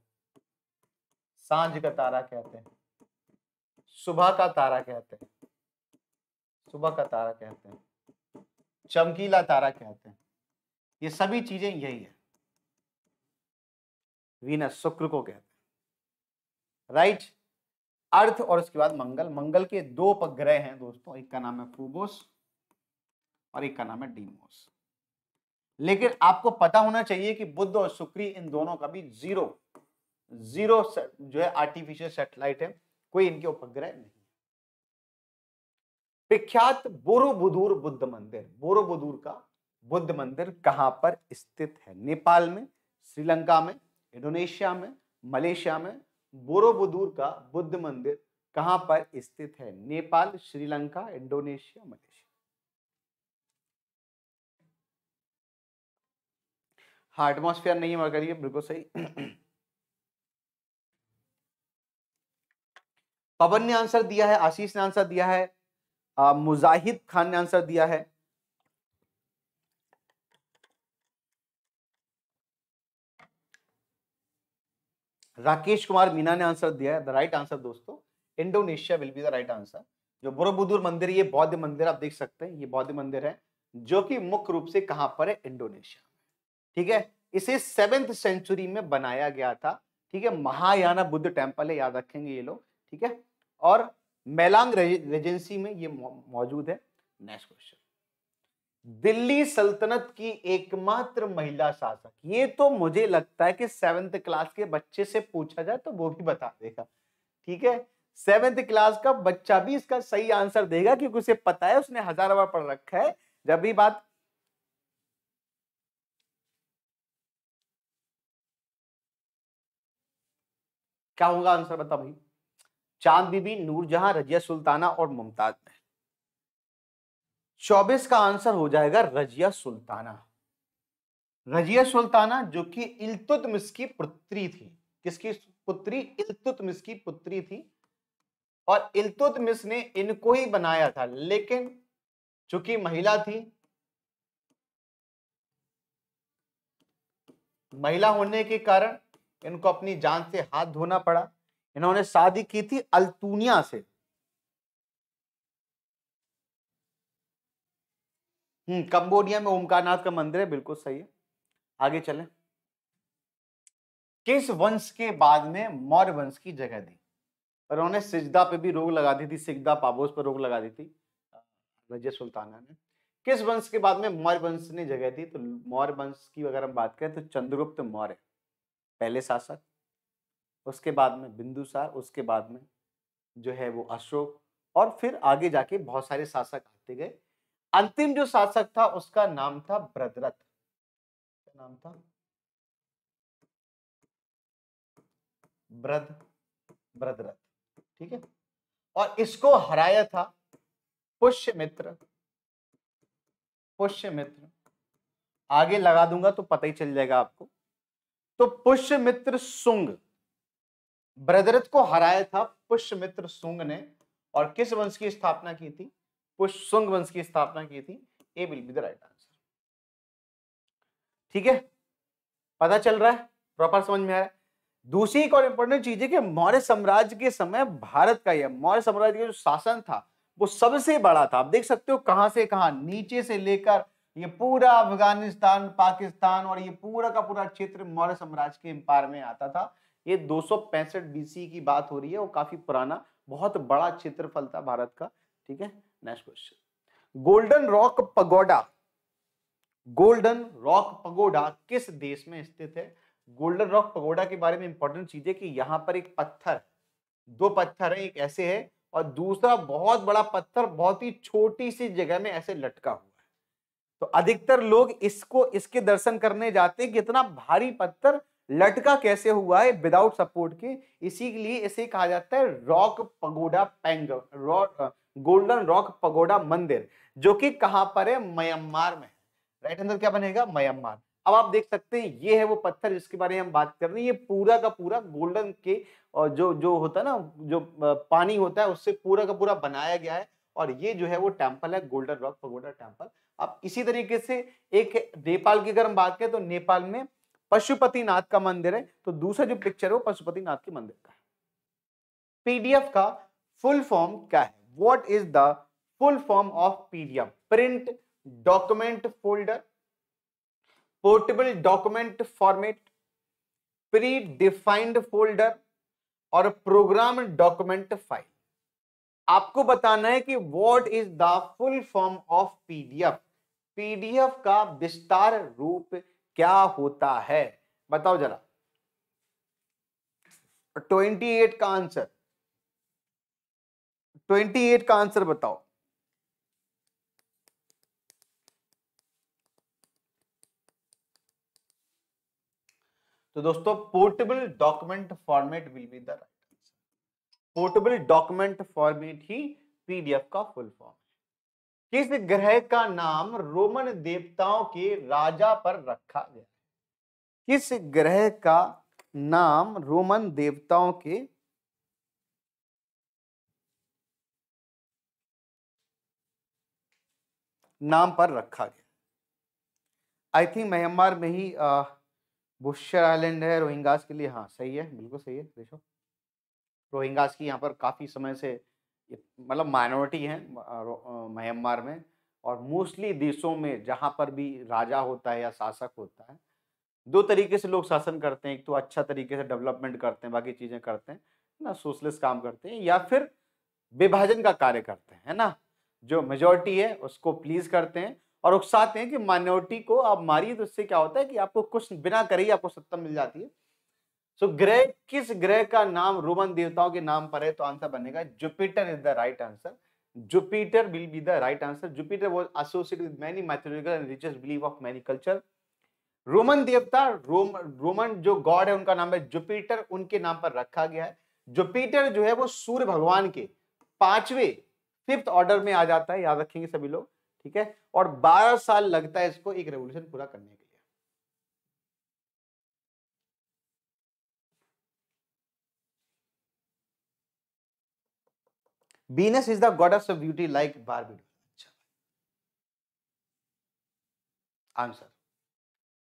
सांझ का तारा कहते हैं सुबह का तारा कहते हैं सुबह का तारा कहते हैं चमकीला तारा कहते हैं ये सभी चीजें यही है वीनस शुक्र को कहते हैं राइट अर्थ और उसके बाद मंगल मंगल के दो उपग्रह हैं दोस्तों एक का नाम है फूबोस और एक का नाम है डीमोस लेकिन आपको पता होना चाहिए कि बुद्ध और शुक्री इन दोनों का भी जीरो जीरो जो है आर्टिफिशियल सेटेलाइट है कोई इनके उपग्रह नहीं विख्यात बोरोबुदूर बुद्ध मंदिर बोरोबुदूर का बुद्ध मंदिर कहां पर स्थित है नेपाल में श्रीलंका में इंडोनेशिया में मलेशिया में बोरोबुदूर का बुद्ध मंदिर कहाँ पर स्थित है नेपाल श्रीलंका इंडोनेशिया मलेशिया हाँ एटमोस्फियर नहीं हुआ करिए बिल्कुल सही पवन ने आंसर दिया है आशीष ने आंसर दिया है मुजाहिद खान ने आंसर दिया है राकेश कुमार मीना ने आंसर दिया है द राइट आंसर दोस्तों Indonesia will be the right answer जो बुरबुदुर मंदिर ये बौद्ध मंदिर आप देख सकते हैं ये बौद्ध मंदिर है जो कि मुख्य रूप से कहाँ पर है इंडोनेशिया ठीक है इसे सेवेंथ सेंचुरी में बनाया गया था ठीक है महायाना बुद्ध टेम्पल है याद रखेंगे ये लोग ठीक है और मेलांग रेजेंसी में ये मौजूद है नेक्स्ट क्वेश्चन दिल्ली सल्तनत की एकमात्र महिला शासक ये तो मुझे लगता है कि सेवेंथ क्लास के बच्चे से पूछा जाए तो वो भी बता देगा ठीक है सेवेंथ क्लास का बच्चा भी इसका सही आंसर देगा क्योंकि उसे पता है उसने हजार बार पढ़ रखा है जब भी बात क्या होगा आंसर बता भाई चांद बीबी नूरजहां रजिया सुल्ताना और मुमताज महल चौबीस का आंसर हो जाएगा रजिया सुल्ताना रजिया सुल्ताना जो कि इलतुतमिस की पुत्री थी किसकी पुत्री इलतुतमिस की पुत्री थी और इलतुतमिस ने इनको ही बनाया था लेकिन चूंकि महिला थी महिला होने के कारण इनको अपनी जान से हाथ धोना पड़ा इन्होंने शादी की थी अल्तूनिया से हम्म कंबोडिया में ओमकारनाथ का मंदिर है बिल्कुल सही है आगे चलें किस वंश के बाद में मौर्य वंश की जगह दी पर उन्होंने सिजदा पे भी रोक लगा दी थी सिजदा पाबोस पर रोक लगा दी थी रजिया सुल्ताना ने किस वंश के बाद में मौर्य वंश ने जगह दी तो मौर्य वंश की अगर हम बात करें तो चंद्रगुप्त मौर्य पहले शासक उसके बाद में बिंदुसार उसके बाद में जो है वो अशोक और फिर आगे जाके बहुत सारे शासक आते गए अंतिम जो शासक था उसका नाम था ब्रदरथ क्या नाम था ब्रद ब्रदरथ ठीक है और इसको हराया था पुष्यमित्र पुष्यमित्र आगे लगा दूंगा तो पता ही चल जाएगा आपको तो पुष्यमित्र सुंग ब्रदरथ को हराया था पुष्यमित्र सुंग ने और किस वंश की स्थापना की थी पुष्पवंग वंश की स्थापना की थी A will be the right answer ठीक है पता चल रहा है प्रॉपर समझ में आ रहा है दूसरी एक और इंपॉर्टेंट चीज है कि मौर्य साम्राज्य के समय भारत का यह मौर्य साम्राज्य का जो शासन था वो सबसे बड़ा था आप देख सकते हो कहां से कहां नीचे से लेकर ये पूरा अफगानिस्तान पाकिस्तान और ये पूरा का पूरा क्षेत्र मौर्य साम्राज्य के एम्पायर में आता था ये 265 बीसी की बात हो रही है वो काफी पुराना बहुत बड़ा क्षेत्रफल था भारत का ठीक है next question golden rock pagoda golden rock pagoda किस देश में स्थित है गोल्डन रॉक पगोडा के बारे में इंपॉर्टेंट चीज है कि यहां पर एक पत्थर दो पत्थर है एक ऐसे है और दूसरा बहुत बड़ा पत्थर बहुत ही छोटी सी जगह में ऐसे लटका हुआ है तो अधिकतर लोग इसको इसके दर्शन करने जाते हैं कि इतना भारी पत्थर लटका कैसे हुआ है विदाउट सपोर्ट के इसी के लिए इसे कहा जाता है रॉक पगोडा पैंग रॉक गोल्डन रॉक पगोडा मंदिर जो कि कहां पर है म्यांमार में राइट आंसर क्या बनेगा म्यांमार अब आप देख सकते हैं ये है वो पत्थर जिसके बारे में हम बात कर रहे हैं ये पूरा का पूरा गोल्डन के और जो जो होता है ना जो पानी होता है उससे पूरा का पूरा बनाया गया है और ये जो है वो टेम्पल है गोल्डन रॉक पगोडा टेम्पल अब इसी तरीके से एक नेपाल की अगर हम बात करें तो नेपाल में पशुपतिनाथ का मंदिर है तो दूसरा जो पिक्चर है वो पशुपतिनाथ के मंदिर का है पीडीएफ का फुल फॉर्म क्या है what is the full form of PDF? Print document folder, portable document format, predefined folder और प्रोग्राम डॉक्यूमेंट फाइल आपको बताना है कि what is the full form of PDF PDF का विस्तार रूप क्या होता है बताओ जरा 28 का आंसर ट्वेंटी एट का आंसर बताओ तो दोस्तों portable document format will be the right answer portable document format ही पीडीएफ का फुल फॉर्म है किस ग्रह का नाम रोमन देवताओं के राजा पर रखा गया किस ग्रह का नाम रोमन देवताओं के नाम पर रखा गया आई थिंक म्यांमार में ही बुशर आइलैंड है रोहिंगास के लिए हाँ सही है बिल्कुल सही है देखो रोहिंगास की यहाँ पर काफ़ी समय से मतलब माइनॉरिटी हैं म्यांमार में और मोस्टली देशों में जहाँ पर भी राजा होता है या शासक होता है दो तरीके से लोग शासन करते हैं एक तो अच्छा तरीके से डेवलपमेंट करते हैं बाकी चीज़ें करते हैं ना सोशलिस्ट काम करते हैं या फिर विभाजन का कार्य करते हैं है ना जो मेजोरिटी है उसको प्लीज करते हैं और उकसाते हैं कि माइनॉरिटी को आप मारिए तो उससे क्या होता है कि आपको कुछ बिना करे ही आपको सत्ता मिल जाती है सो so, ग्रह किस ग्रह का नाम रोमन देवताओं के नाम पर है तो आंसर बनेगा Jupiter is the right answer Jupiter will be the right answer Jupiter was associated with many mythological and religious belief of many culture Roman देवता रोम रोमन जो गॉड है उनका नाम है जुपिटर उनके नाम पर रखा गया है जुपिटर जो है वो सूर्य भगवान के पांचवे फिफ्थ ऑर्डर में आ जाता है याद रखेंगे सभी लोग ठीक है और 12 साल लगता है इसको एक रेवोल्यूशन पूरा करने के लिए Venus is the goddess of beauty like Barbados. अच्छा आंसर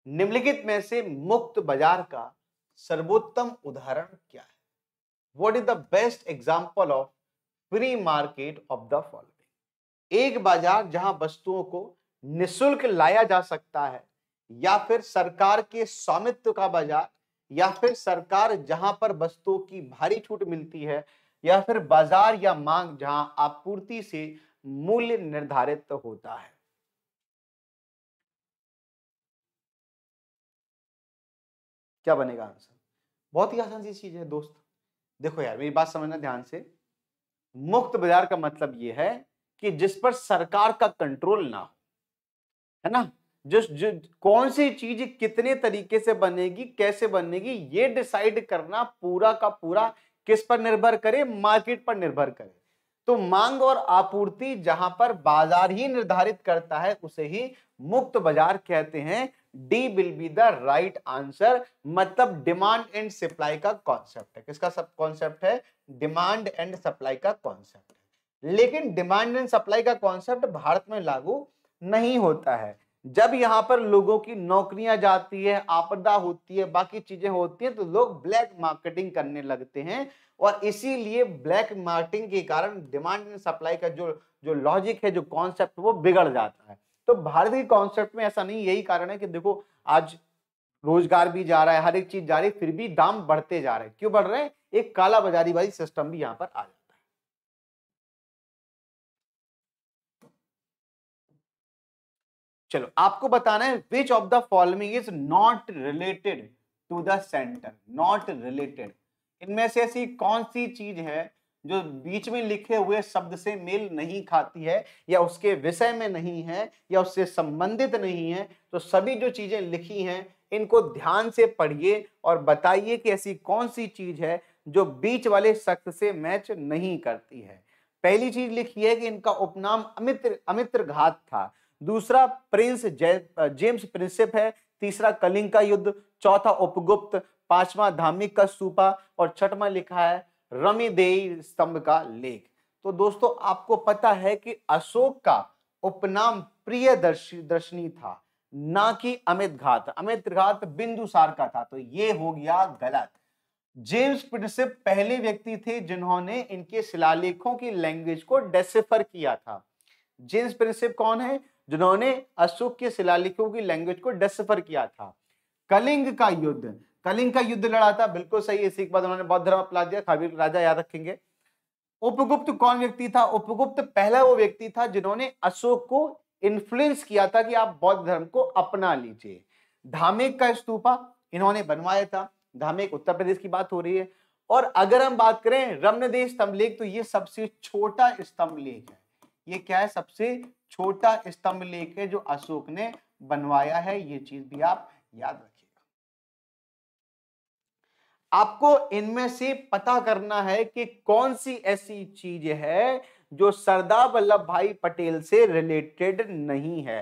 निम्नलिखित में से मुक्त बाजार का सर्वोत्तम उदाहरण क्या है what is the best example of free market of the following एक बाजार जहां वस्तुओं को निशुल्क लाया जा सकता है या फिर सरकार के स्वामित्व का बाजार या फिर सरकार जहां पर वस्तुओं की भारी छूट मिलती है या फिर बाजार या मांग जहां आपूर्ति से मूल्य निर्धारित होता है क्या बनेगा आंसर बहुत ही आसान सी चीज है दोस्त देखो यार मेरी बात समझना ध्यान से मुक्त बाजार का मतलब यह है कि जिस पर सरकार का कंट्रोल ना हो है ना जिस जो कौन सी चीज कितने तरीके से बनेगी कैसे बनेगी ये डिसाइड करना पूरा का पूरा किस पर निर्भर करे मार्केट पर निर्भर करे तो मांग और आपूर्ति जहां पर बाजार ही निर्धारित करता है उसे ही मुक्त बाजार कहते हैं D will be the right answer मतलब डिमांड एंड सप्लाई का कॉन्सेप्ट है किसका सब कॉन्सेप्ट है डिमांड एंड सप्लाई का कॉन्सेप्ट लेकिन डिमांड एंड सप्लाई का कॉन्सेप्ट भारत में लागू नहीं होता है जब यहाँ पर लोगों की नौकरियां जाती है आपदा होती है बाकी चीजें होती हैं तो लोग ब्लैक मार्केटिंग करने लगते हैं और इसीलिए ब्लैक मार्केटिंग के कारण डिमांड एंड सप्लाई का जो जो लॉजिक है जो कॉन्सेप्ट वो बिगड़ जाता है तो भारत के कॉन्सेप्ट में ऐसा नहीं यही कारण है कि देखो आज रोजगार भी जा रहा है हर एक चीज जा रही है फिर भी दाम बढ़ते जा रहे हैं क्यों बढ़ रहे हैं एक काला बाजारी वाली सिस्टम भी यहां पर आ जाता है चलो आपको बताना है which of the following is not related to the center not related इनमें से ऐसी कौन सी चीज है जो बीच में लिखे हुए शब्द से मेल नहीं खाती है या उसके विषय में नहीं है या उससे संबंधित नहीं है तो सभी जो चीज़ें लिखी हैं इनको ध्यान से पढ़िए और बताइए कि ऐसी कौन सी चीज़ है जो बीच वाले शख्स से मैच नहीं करती है पहली चीज लिखी है कि इनका उपनाम अमित्र अमित्र घात था दूसरा प्रिंस जेम्स प्रिंसिप है तीसरा कलिंग का युद्ध चौथा उपगुप्त पांचवा का सूपा और छठवा लिखा है रमिदेई स्तंभ का लेख तो दोस्तों आपको पता है कि अशोक का उपनाम प्रिय दर्शनी था ना कि अमित घात अमित घात बिंदुसार का था तो ये हो गया गलत जेम्स प्रिंसिप पहले व्यक्ति थे जिन्होंने इनके शिलालेखों की लैंग्वेज को डेसिफर किया था जेम्स प्रिंसिप कौन है जिन्होंने अशोक के शिलालेखों की लैंग्वेज को डेसिफर किया था कलिंग का युद्ध कलिंग का युद्ध लड़ा था बिल्कुल सही इसी के बाद उन्होंने बौद्ध धर्म अपना दिया था राजा याद रखेंगे उपगुप्त कौन व्यक्ति था उपगुप्त पहला वो व्यक्ति था जिन्होंने अशोक को इन्फ्लुएंस किया था कि आप बौद्ध धर्म को अपना लीजिए धामेक का स्तूपा इन्होंने बनवाया था धामेक उत्तर प्रदेश की बात हो रही है और अगर हम बात करें रमनदेश स्तंभ लेख तो ये सबसे छोटा स्तंभ लेख है ये क्या है सबसे छोटा स्तंभ लेख है जो अशोक ने बनवाया है ये चीज भी आप याद रखें आपको इनमें से पता करना है कि कौन सी ऐसी चीज है जो सरदार वल्लभ भाई पटेल से रिलेटेड नहीं है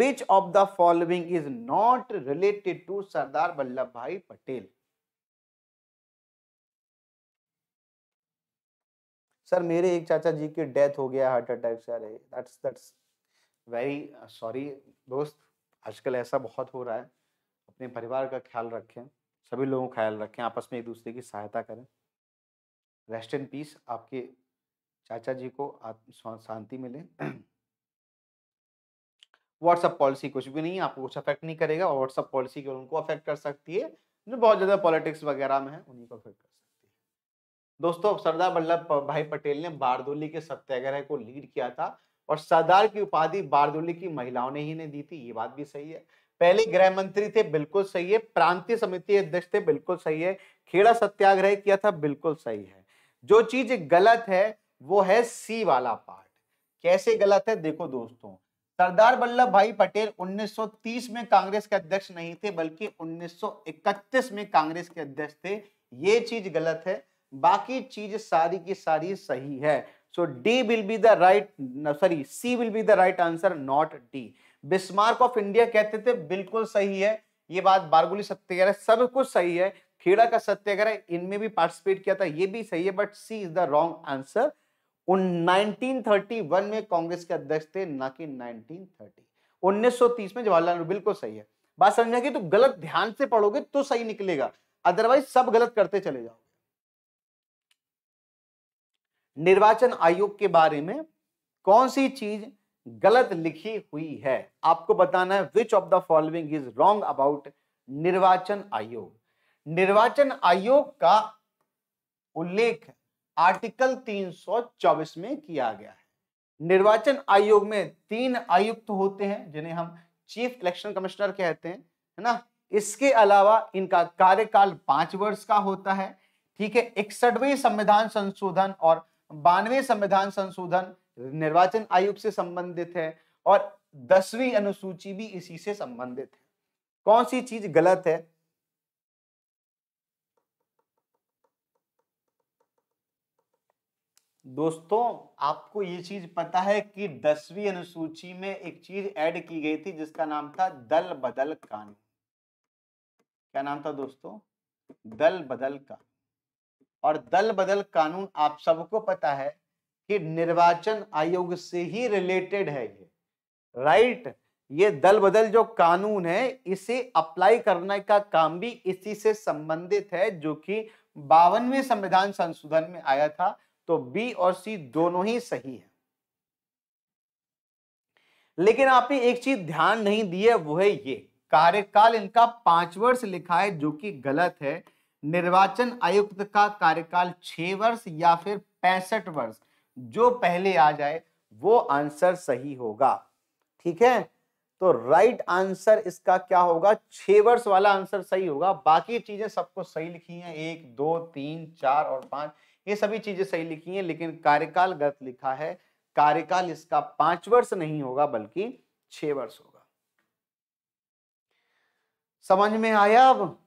which of the following is not related to Sardar Vallabh bhai Patel sir मेरे एक चाचा जी की डेथ हो गया हार्ट अटैक से अरे दैट्स दैट्स वेरी सॉरी दोस्त आजकल ऐसा बहुत हो रहा है अपने परिवार का ख्याल रखें सभी लोगों का ख्याल रखें आपस में एक दूसरे की सहायता करें रेस्ट इन पीस आपके चाचा जी को शांति मिले व्हाट्सअप पॉलिसी कुछ भी नहीं है आपको कुछ अफेक्ट नहीं करेगा और व्हाट्सअप पॉलिसी केवल उनको अफेक्ट कर सकती है जो बहुत ज़्यादा पॉलिटिक्स वगैरह में है उन्हीं को अफेक्ट कर सकती है दोस्तों सरदार वल्लभ भाई पटेल ने बारदोली के सत्याग्रह को लीड किया था और सरदार की उपाधि बारदोली की महिलाओं ने ही ने दी थी ये बात भी सही है पहले गृह मंत्री थे बिल्कुल सही है प्रांतीय समिति अध्यक्ष थे बिल्कुल सही है खेड़ा सत्याग्रह किया था बिल्कुल सही है जो चीज गलत है वो है सी वाला पार्ट कैसे गलत है देखो दोस्तों सरदार वल्लभ भाई पटेल 1930 में कांग्रेस के अध्यक्ष नहीं थे बल्कि 1931 में कांग्रेस के अध्यक्ष थे ये चीज गलत है बाकी चीज सारी की सारी सही है so D will be the right sorry C will be the right answer not D Bismarck of India कहते थे बिल्कुल सही है ये बात बारगुली सत्याग्रह सब कुछ सही है खेड़ा का सत्याग्रह इनमें भी पार्टिसिपेट किया था ये भी सही है but C is the wrong answer उन 1931 में कांग्रेस के अध्यक्ष थे ना कि 1930 1930 में जवाहरलाल नेहरू बिल्कुल सही है बात समझा कि तो गलत ध्यान से पढ़ोगे तो सही निकलेगा अदरवाइज सब गलत करते चले जाओगे निर्वाचन आयोग के बारे में कौन सी चीज गलत लिखी हुई है आपको बताना है which of the following is wrong about निर्वाचन आयोग निर्वाचन आयोग का उल्लेख आर्टिकल 324 में किया गया है निर्वाचन आयोग में तीन आयुक्त होते हैं जिन्हें हम चीफ इलेक्शन कमिश्नर कहते हैं है ना इसके अलावा इनका कार्यकाल पांच वर्ष का होता है ठीक है इकसठवें संविधान संशोधन और बानवे संविधान संशोधन निर्वाचन आयोग से संबंधित है और दसवीं अनुसूची भी इसी से संबंधित है कौन सी चीज गलत है दोस्तों आपको ये चीज पता है कि दसवीं अनुसूची में एक चीज ऐड की गई थी जिसका नाम था दल बदल कानून क्या नाम था दोस्तों दल बदल का और दल बदल कानून आप सबको पता है कि निर्वाचन आयोग से ही रिलेटेड है ये राइट ये दल बदल जो कानून है इसे अप्लाई करने का काम भी इसी से संबंधित है जो कि बावनवे संविधान संशोधन में आया था तो बी और सी दोनों ही सही है लेकिन आपने एक चीज ध्यान नहीं दी है वो है ये कार्यकाल इनका पांच वर्ष लिखा है जो कि गलत है निर्वाचन आयुक्त का कार्यकाल छह वर्ष या फिर पैंसठ वर्ष जो पहले आ जाए वो आंसर सही होगा ठीक है तो राइट आंसर इसका क्या होगा छह वर्ष वाला आंसर सही होगा बाकी चीजें सबको सही लिखी हैं एक दो तीन चार और पांच ये सभी चीजें सही लिखी हैं लेकिन कार्यकाल गलत लिखा है कार्यकाल इसका पांच वर्ष नहीं होगा बल्कि छह वर्ष होगा समझ में आया अब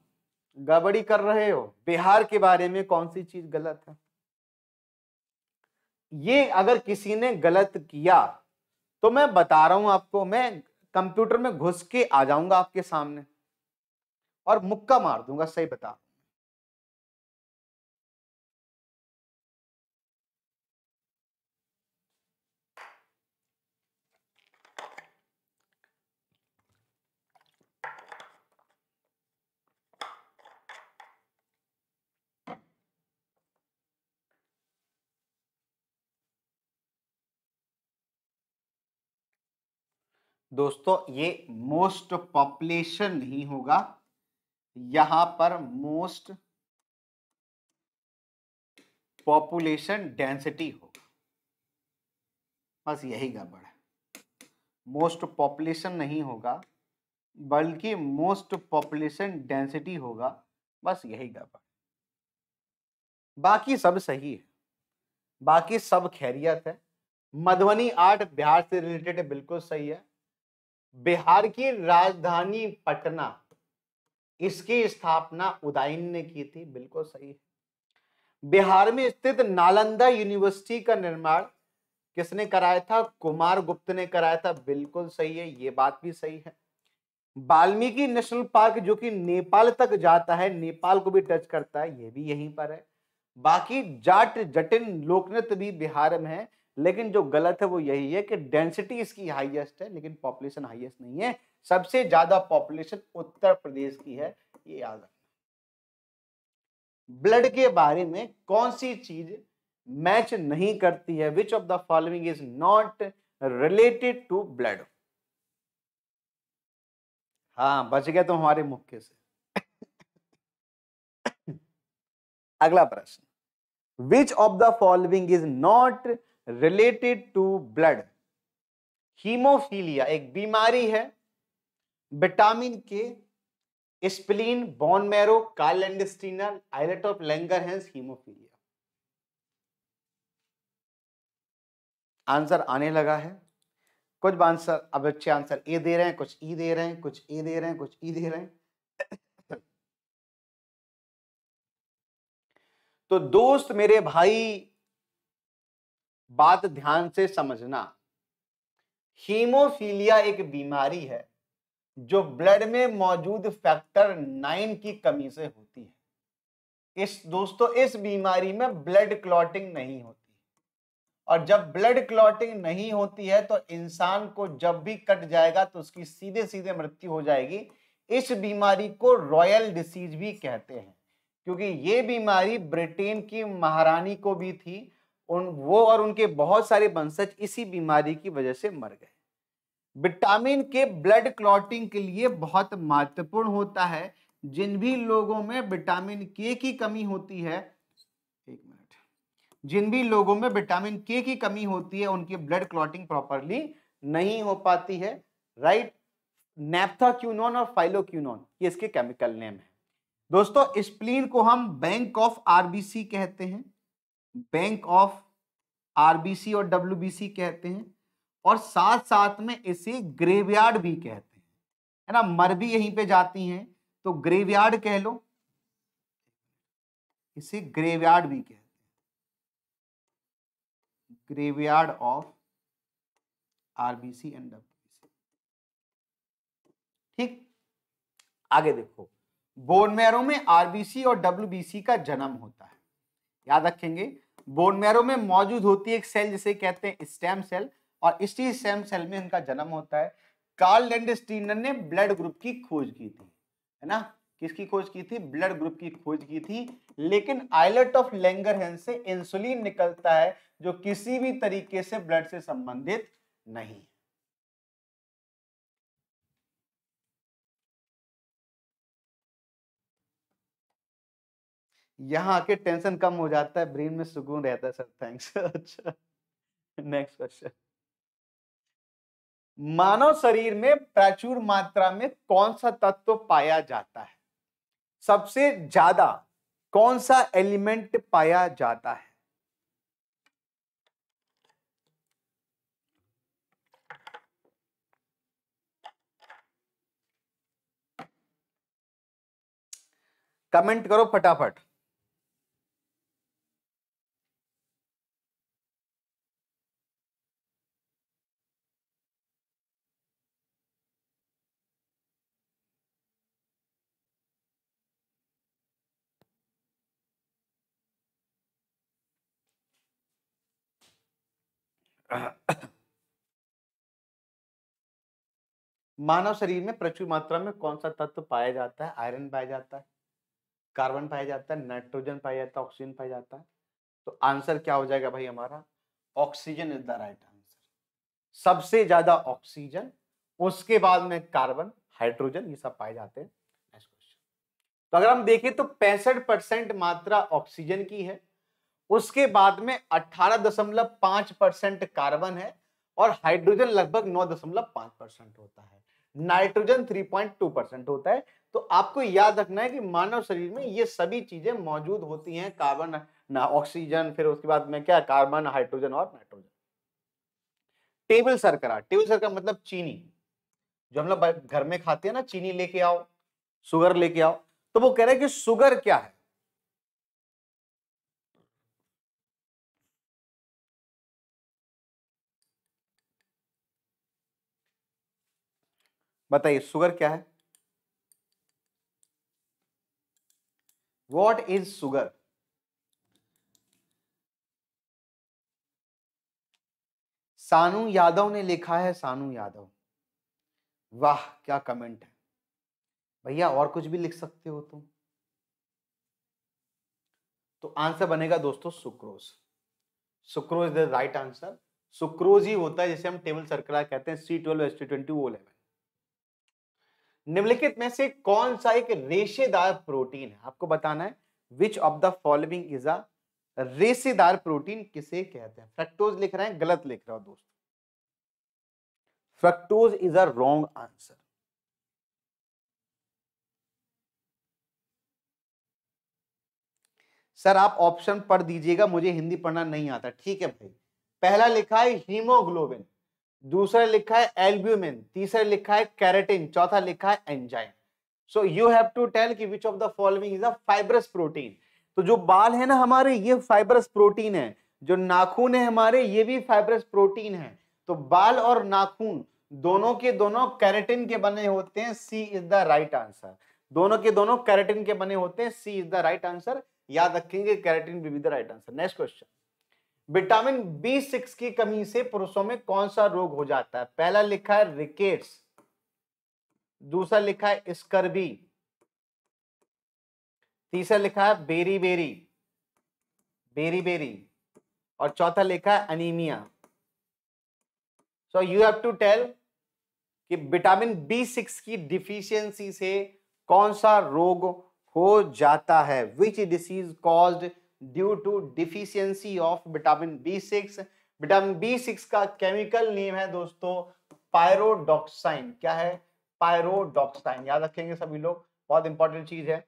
गड़बड़ी कर रहे हो बिहार के बारे में कौन सी चीज गलत है ये अगर किसी ने गलत किया तो मैं बता रहा हूं आपको मैं कंप्यूटर में घुस के आ जाऊंगा आपके सामने और मुक्का मार दूंगा सही बता दोस्तों ये मोस्ट पॉपुलेशन नहीं होगा यहां पर मोस्ट पॉपुलेशन डेंसिटी होगा बस यही गड़बड़ है मोस्ट पॉपुलेशन नहीं होगा बल्कि मोस्ट पॉपुलेशन डेंसिटी होगा बस यही गड़बड़ बाकी सब सही है बाकी सब खैरियत है मधुबनी आर्ट बिहार से रिलेटेड बिल्कुल सही है बिहार की राजधानी पटना इसकी स्थापना उदयन ने की थी बिल्कुल सही है बिहार में स्थित नालंदा यूनिवर्सिटी का निर्माण किसने कराया था कुमार गुप्त ने कराया था बिल्कुल सही है ये बात भी सही है वाल्मीकि नेशनल पार्क जो कि नेपाल तक जाता है नेपाल को भी टच करता है ये भी यहीं पर है बाकी जाट जटिन लोकनृत्य भी बिहार में है लेकिन जो गलत है वो यही है कि डेंसिटी इसकी हाईएस्ट है लेकिन पॉपुलेशन हाईएस्ट नहीं है सबसे ज्यादा पॉपुलेशन उत्तर प्रदेश की है ये याद रखना ब्लड के बारे में कौन सी चीज मैच नहीं करती है which of the following is not related to blood हाँ बच गया तो हमारे मुख्य से अगला प्रश्न which of the following is not related to blood haemophilia एक बीमारी है vitamin K spleen bone marrow कालेंडस्टीनल islet of Langerhans haemophilia answer आने लगा है कुछ आंसर अब अच्छे आंसर ए दे रहे हैं कुछ ई दे रहे हैं कुछ ए दे रहे हैं कुछ ई दे रहे हैं तो दोस्त मेरे भाई बात ध्यान से समझना हीमोफीलिया एक बीमारी है जो ब्लड में मौजूद फैक्टर नाइन की कमी से होती है इस दोस्तों इस बीमारी में ब्लड क्लॉटिंग नहीं होती और जब ब्लड क्लॉटिंग नहीं होती है तो इंसान को जब भी कट जाएगा तो उसकी सीधे सीधे मृत्यु हो जाएगी इस बीमारी को रॉयल डिसीज भी कहते हैं क्योंकि ये बीमारी ब्रिटेन की महारानी को भी थी उन वो और उनके बहुत सारे वंशज इसी बीमारी की वजह से मर गए विटामिन के ब्लड क्लॉटिंग के लिए बहुत महत्वपूर्ण होता है जिन भी लोगों में विटामिन के की कमी होती है एक मिनट जिन भी लोगों में विटामिन के की कमी होती है उनकी ब्लड क्लॉटिंग प्रॉपरली नहीं हो पाती है राइट नेप्थाक्यूनोन और फाइलोक्यूनोन ये इसके केमिकल नेम है दोस्तों स्प्लीन को हम बैंक ऑफ आरबीसी कहते हैं बैंक ऑफ आरबीसी और डब्ल्यूबीसी कहते हैं और साथ साथ में इसे ग्रेवयार्ड भी कहते हैं है ना मर भी यहीं पे जाती हैं तो ग्रेवयार्ड कह लो इसे ग्रेवयार्ड भी कहते हैं graveyard of RBC and WBC ठीक आगे देखो बोनमेरों में आरबीसी और डब्ल्यूबीसी का जन्म होता है याद रखेंगे बोन मैरो में मौजूद होती है एक सेल जिसे कहते हैं स्टेम सेल और इसी स्टेम सेल में इनका जन्म होता है कार्ल लैंड स्टीनर ने ब्लड ग्रुप की खोज की थी है ना किसकी खोज की थी ब्लड ग्रुप की खोज की थी लेकिन आइलेट ऑफ लेंगरहन से इंसुलिन निकलता है जो किसी भी तरीके से ब्लड से संबंधित नहीं है यहाँ आके टेंशन कम हो जाता है ब्रेन में सुकून रहता है सर थैंक्स अच्छा नेक्स्ट क्वेश्चन मानव शरीर में प्रचुर मात्रा में कौन सा तत्व पाया जाता है सबसे ज्यादा कौन सा एलिमेंट पाया जाता है कमेंट करो फटाफट मानव शरीर में प्रचुर मात्रा में कौन सा तत्व पाया जाता है आयरन पाया जाता है कार्बन पाया जाता है नाइट्रोजन पाया जाता है ऑक्सीजन पाया जाता है तो आंसर क्या हो जाएगा भाई हमारा oxygen is the right answer सबसे ज्यादा ऑक्सीजन उसके बाद में कार्बन हाइड्रोजन ये सब पाए जाते हैं नेक्स्ट क्वेश्चन तो अगर हम देखें तो पैंसठ परसेंट मात्रा ऑक्सीजन की है उसके बाद में 18.5 परसेंट कार्बन है और हाइड्रोजन लगभग 9.5 परसेंट होता है नाइट्रोजन 3.2 परसेंट होता है तो आपको याद रखना है कि मानव शरीर में ये सभी चीजें मौजूद होती हैं कार्बन ना ऑक्सीजन फिर उसके बाद में क्या कार्बन हाइड्रोजन और नाइट्रोजन टेबल सरकरा टेबल सरकरा मतलब चीनी जो हम लोग घर में खाते हैं ना चीनी लेके आओ शुगर लेके आओ तो वो कह रहे हैं कि शुगर क्या है बताइए सुगर क्या है वॉट इज सुगर सानू यादव ने लिखा है सानू यादव वाह क्या कमेंट है भैया और कुछ भी लिख सकते हो तुम तो आंसर बनेगा दोस्तों sucrose sucrose the right answer sucrose ही होता है जैसे हम टेबल सर्कुलर कहते हैं C twelve S T twenty वो इलेवन निम्नलिखित में से कौन सा एक रेशेदार प्रोटीन है आपको बताना है which of the following is a रेशेदार प्रोटीन किसे कहते हैं फ्रक्टोज लिख रहे हैं गलत लिख रहे हो दोस्तों fructose is a wrong answer sir आप ऑप्शन पढ़ दीजिएगा मुझे हिंदी पढ़ना नहीं आता ठीक है भाई पहला लिखा है हीमोग्लोबिन दूसरा लिखा है एल्ब्यूमिन तीसरा लिखा है कैरेटिन चौथा लिखा है enzyme so you have to tell की which of the following is a fibrous protein तो जो बाल है ना हमारे ये फाइबरस प्रोटीन है जो नाखून है हमारे ये भी फाइबरस प्रोटीन है तो बाल और नाखून दोनों के दोनों कैरेटिन के बने होते हैं C is the right answer दोनों के दोनों कैरेटिन के बने होते हैं C is the right answer याद रखेंगे keratin will the right answer next question vitamin B six की कमी से पुरुषों में कौन सा रोग हो जाता है पहला लिखा है रिकेट्स दूसरा लिखा है स्कर्बी तीसरा लिखा है बेरी बेरी बेरी बेरी और चौथा लिखा है anaemia so you have to tell कि विटामिन बी सिक्स की डिफिशियंसी से कौन सा रोग हो जाता है which disease caused due to deficiency of vitamin B six vitamin B six का केमिकल नेम है दोस्तों पायरोडॉक्साइन क्या है पायरोडॉक्साइन याद रखेंगे सभी लोग बहुत इंपॉर्टेंट चीज है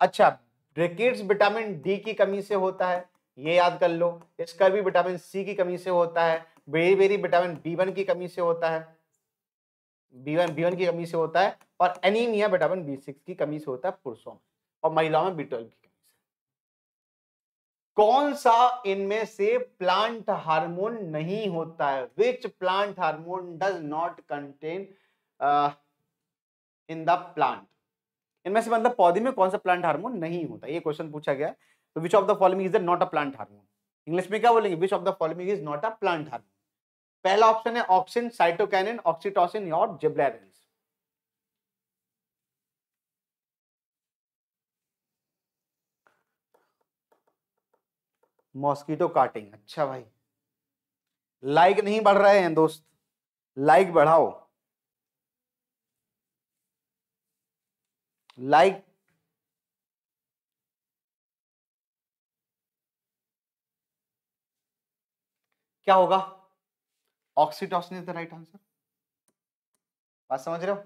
अच्छा ब्रेकेट्स विटामिन डी की कमी से होता है ये याद कर लो इसका भी विटामिन सी की कमी से होता है beriberi vitamin B one की कमी से होता है बी वन बी वन की कमी से होता है और एनीमिया विटामिन बी सिक्स की कमी से होता है पुरुषों में और महिलाओं में बी ट्वेल्व की कौन सा इनमें से प्लांट हार्मोन नहीं होता है which plant hormone does not contain in the plant इनमें से मतलब पौधे में कौन सा प्लांट हार्मोन नहीं होता ये क्वेश्चन पूछा गया तो which of the following is not a plant hormone English में क्या बोलेंगे which of the following is not a plant hormone पहला ऑप्शन है ऑक्सिन साइटोकैनिन ऑक्सीटोसिन और जिब्लेरेंस मॉस्कीटो काटिंग अच्छा भाई लाइक नहीं बढ़ रहे हैं दोस्त लाइक बढ़ाओ लाइक क्या होगा oxytocin is the right answer बात समझ रहे हो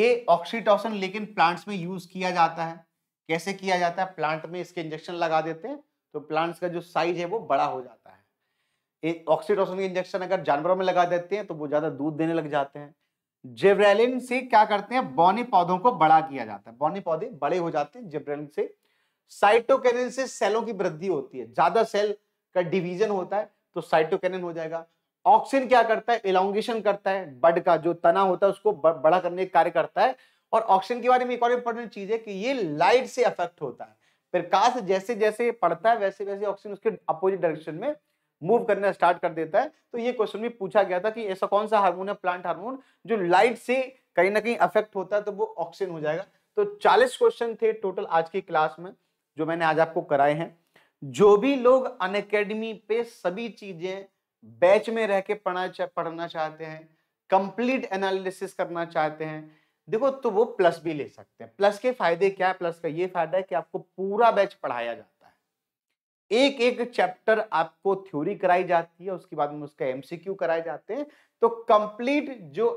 ये ऑक्सीटॉसन लेकिन प्लांट्स में यूज किया जाता है कैसे किया जाता है प्लांट में इसके इंजेक्शन लगा देते हैं तो प्लांट्स का जो साइज है वो बड़ा हो जाता है एक ऑक्सीटोसन के इंजेक्शन अगर जानवरों में लगा देते हैं तो वो ज़्यादा दूध देने लग जाते हैं जेब्रेलिन से क्या करते हैं बौनी पौधों को बड़ा किया जाता है बौनी पौधे बड़े हो जाते हैं जेब्रेलिन से साइटोकेनिन से सेलों की वृद्धि होती है ज़्यादा सेल का डिवीजन होता है तो साइटोकेनिन हो जाएगा ऑक्सिन क्या करता है इलांगेशन करता है बड का जो तना होता है उसको बड़ा करने का कार्य करता है और ऑक्सीजन के बारे में एक और इंपॉर्टेंट चीज़ है कि ये लाइट से अफेक्ट होता है प्रकाश जैसे जैसे पड़ता है वैसे वैसे ऑक्सीजन उसके अपोजिट डायरेक्शन में मूव करना स्टार्ट कर देता है तो ये क्वेश्चन भी पूछा गया था कि ऐसा कौन सा हार्मोन है प्लांट हार्मोन जो लाइट से कहीं ना कहीं अफेक्ट होता है तो वो ऑक्सीजन हो जाएगा तो 40 क्वेश्चन थे टोटल आज की क्लास में जो मैंने आज आपको कराए हैं जो भी लोग अन अकेडमी पे सभी चीजें बैच में रह के पढ़ना पढ़ना चाहते हैं कंप्लीट एनालिसिस करना चाहते हैं देखो तो वो प्लस भी ले सकते हैं प्लस के फायदे क्या है प्लस का ये फायदा है कि आपको पूरा बैच पढ़ाया जाता है एक एक चैप्टर आपको थ्योरी कराई जाती है उसके बाद में उसका एमसीक्यू कराए जाते हैं तो कंप्लीट जो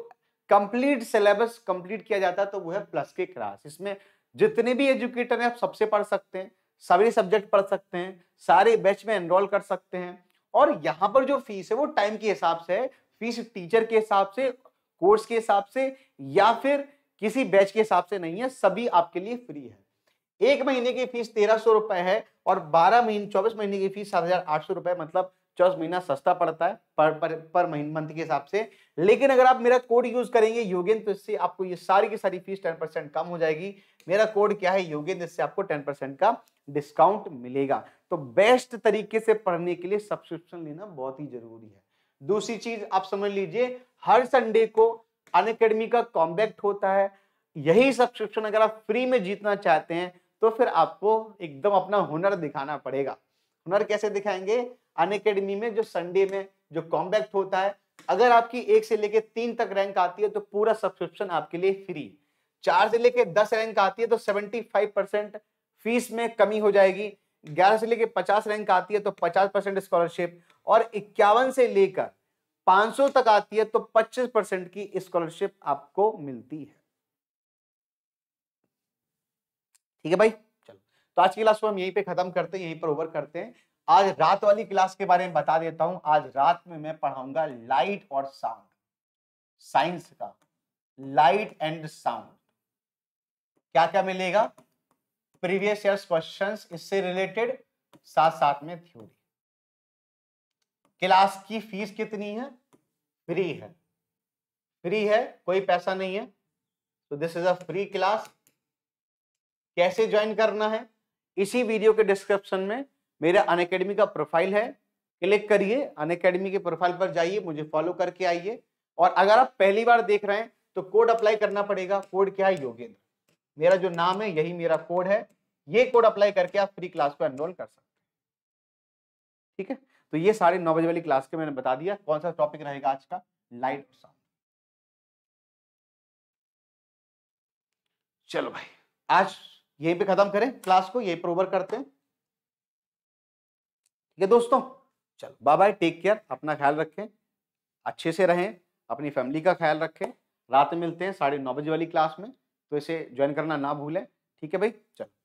कंप्लीट सिलेबस कंप्लीट किया जाता है तो वो है प्लस के क्लास इसमें जितने भी एजुकेटर हैं आप सबसे पढ़ सकते हैं सभी सब्जेक्ट पढ़ सकते हैं सारे बैच में एनरोल कर सकते हैं और यहाँ पर जो फीस है वो टाइम के हिसाब से है फीस टीचर के हिसाब से कोर्स के हिसाब से या फिर किसी बैच के हिसाब से नहीं है सभी आपके लिए फ्री है एक महीने की फीस तेरह सौ रुपए है और बारह महीने चौबीस महीने की फीस सात हजार आठ सौ रुपए मतलब चौबीस महीना सस्ता पड़ता है पर पर पर महीने मंथ के हिसाब से लेकिन अगर आप मेरा कोड यूज करेंगे योगेंद्र तो इससे आपको ये सारी की सारी फीस टेन परसेंट कम हो जाएगी मेरा कोड क्या है योगेंद्र इससे आपको टेन परसेंट का डिस्काउंट मिलेगा तो बेस्ट तरीके से पढ़ने के लिए सब्सक्रिप्शन लेना बहुत ही जरूरी है दूसरी चीज आप समझ लीजिए हर संडे को अन अकेडमी का कॉम्बैक्ट होता है यही सब्सक्रिप्शन अगर आप फ्री में जीतना चाहते हैं तो फिर आपको एकदम अपना हुनर दिखाना पड़ेगा हुनर कैसे दिखाएंगे अन अकेडमी में जो संडे में जो कॉम्बैक्ट होता है अगर आपकी एक से लेकर तीन तक रैंक आती है तो पूरा सब्सक्रिप्शन आपके लिए फ्री चार से लेकर दस रैंक आती है तो सेवेंटी फाइव परसेंट फीस में कमी हो जाएगी ग्यारह से लेके पचास रैंक आती है तो पचास परसेंट स्कॉलरशिप और इक्यावन से लेकर 500 तक आती है तो 25 परसेंट की स्कॉलरशिप आपको मिलती है ठीक है भाई चलो तो आज की क्लास को हम यहीं पे खत्म करते हैं यहीं पर ओवर करते हैं आज रात वाली क्लास के बारे में बता देता हूं आज रात में मैं पढ़ाऊंगा लाइट और साउंड साइंस का लाइट एंड साउंड क्या क्या मिलेगा प्रीवियस ईयर क्वेश्चन इससे रिलेटेड साथ साथ में थ्योरी क्लास की फीस कितनी है फ्री है फ्री है कोई पैसा नहीं है तो this is a free class कैसे ज्वाइन करना है इसी वीडियो के डिस्क्रिप्शन में मेरा अन अकेडमी का प्रोफाइल है क्लिक करिए अन अकेडमी के प्रोफाइल पर जाइए मुझे फॉलो करके आइए और अगर आप पहली बार देख रहे हैं तो कोड अप्लाई करना पड़ेगा कोड क्या है योगेंद्र मेरा जो नाम है यही मेरा कोड है ये कोड अप्लाई करके आप फ्री क्लास को एनरोल कर सकते हैं ठीक है तो ये सारे नौ बजे वाली क्लास के मैंने बता दिया कौन सा टॉपिक रहेगा आज का लाइट और साउंड चलो भाई आज यहीं पे खत्म करें क्लास को यहीं पर ओवर करते हैं ठीक है दोस्तों चलो बाय बाय टेक केयर अपना ख्याल रखें अच्छे से रहें अपनी फैमिली का ख्याल रखें रात में मिलते हैं साढ़े नौ बजे वाली क्लास में तो इसे ज्वाइन करना ना भूलें ठीक है भाई चलो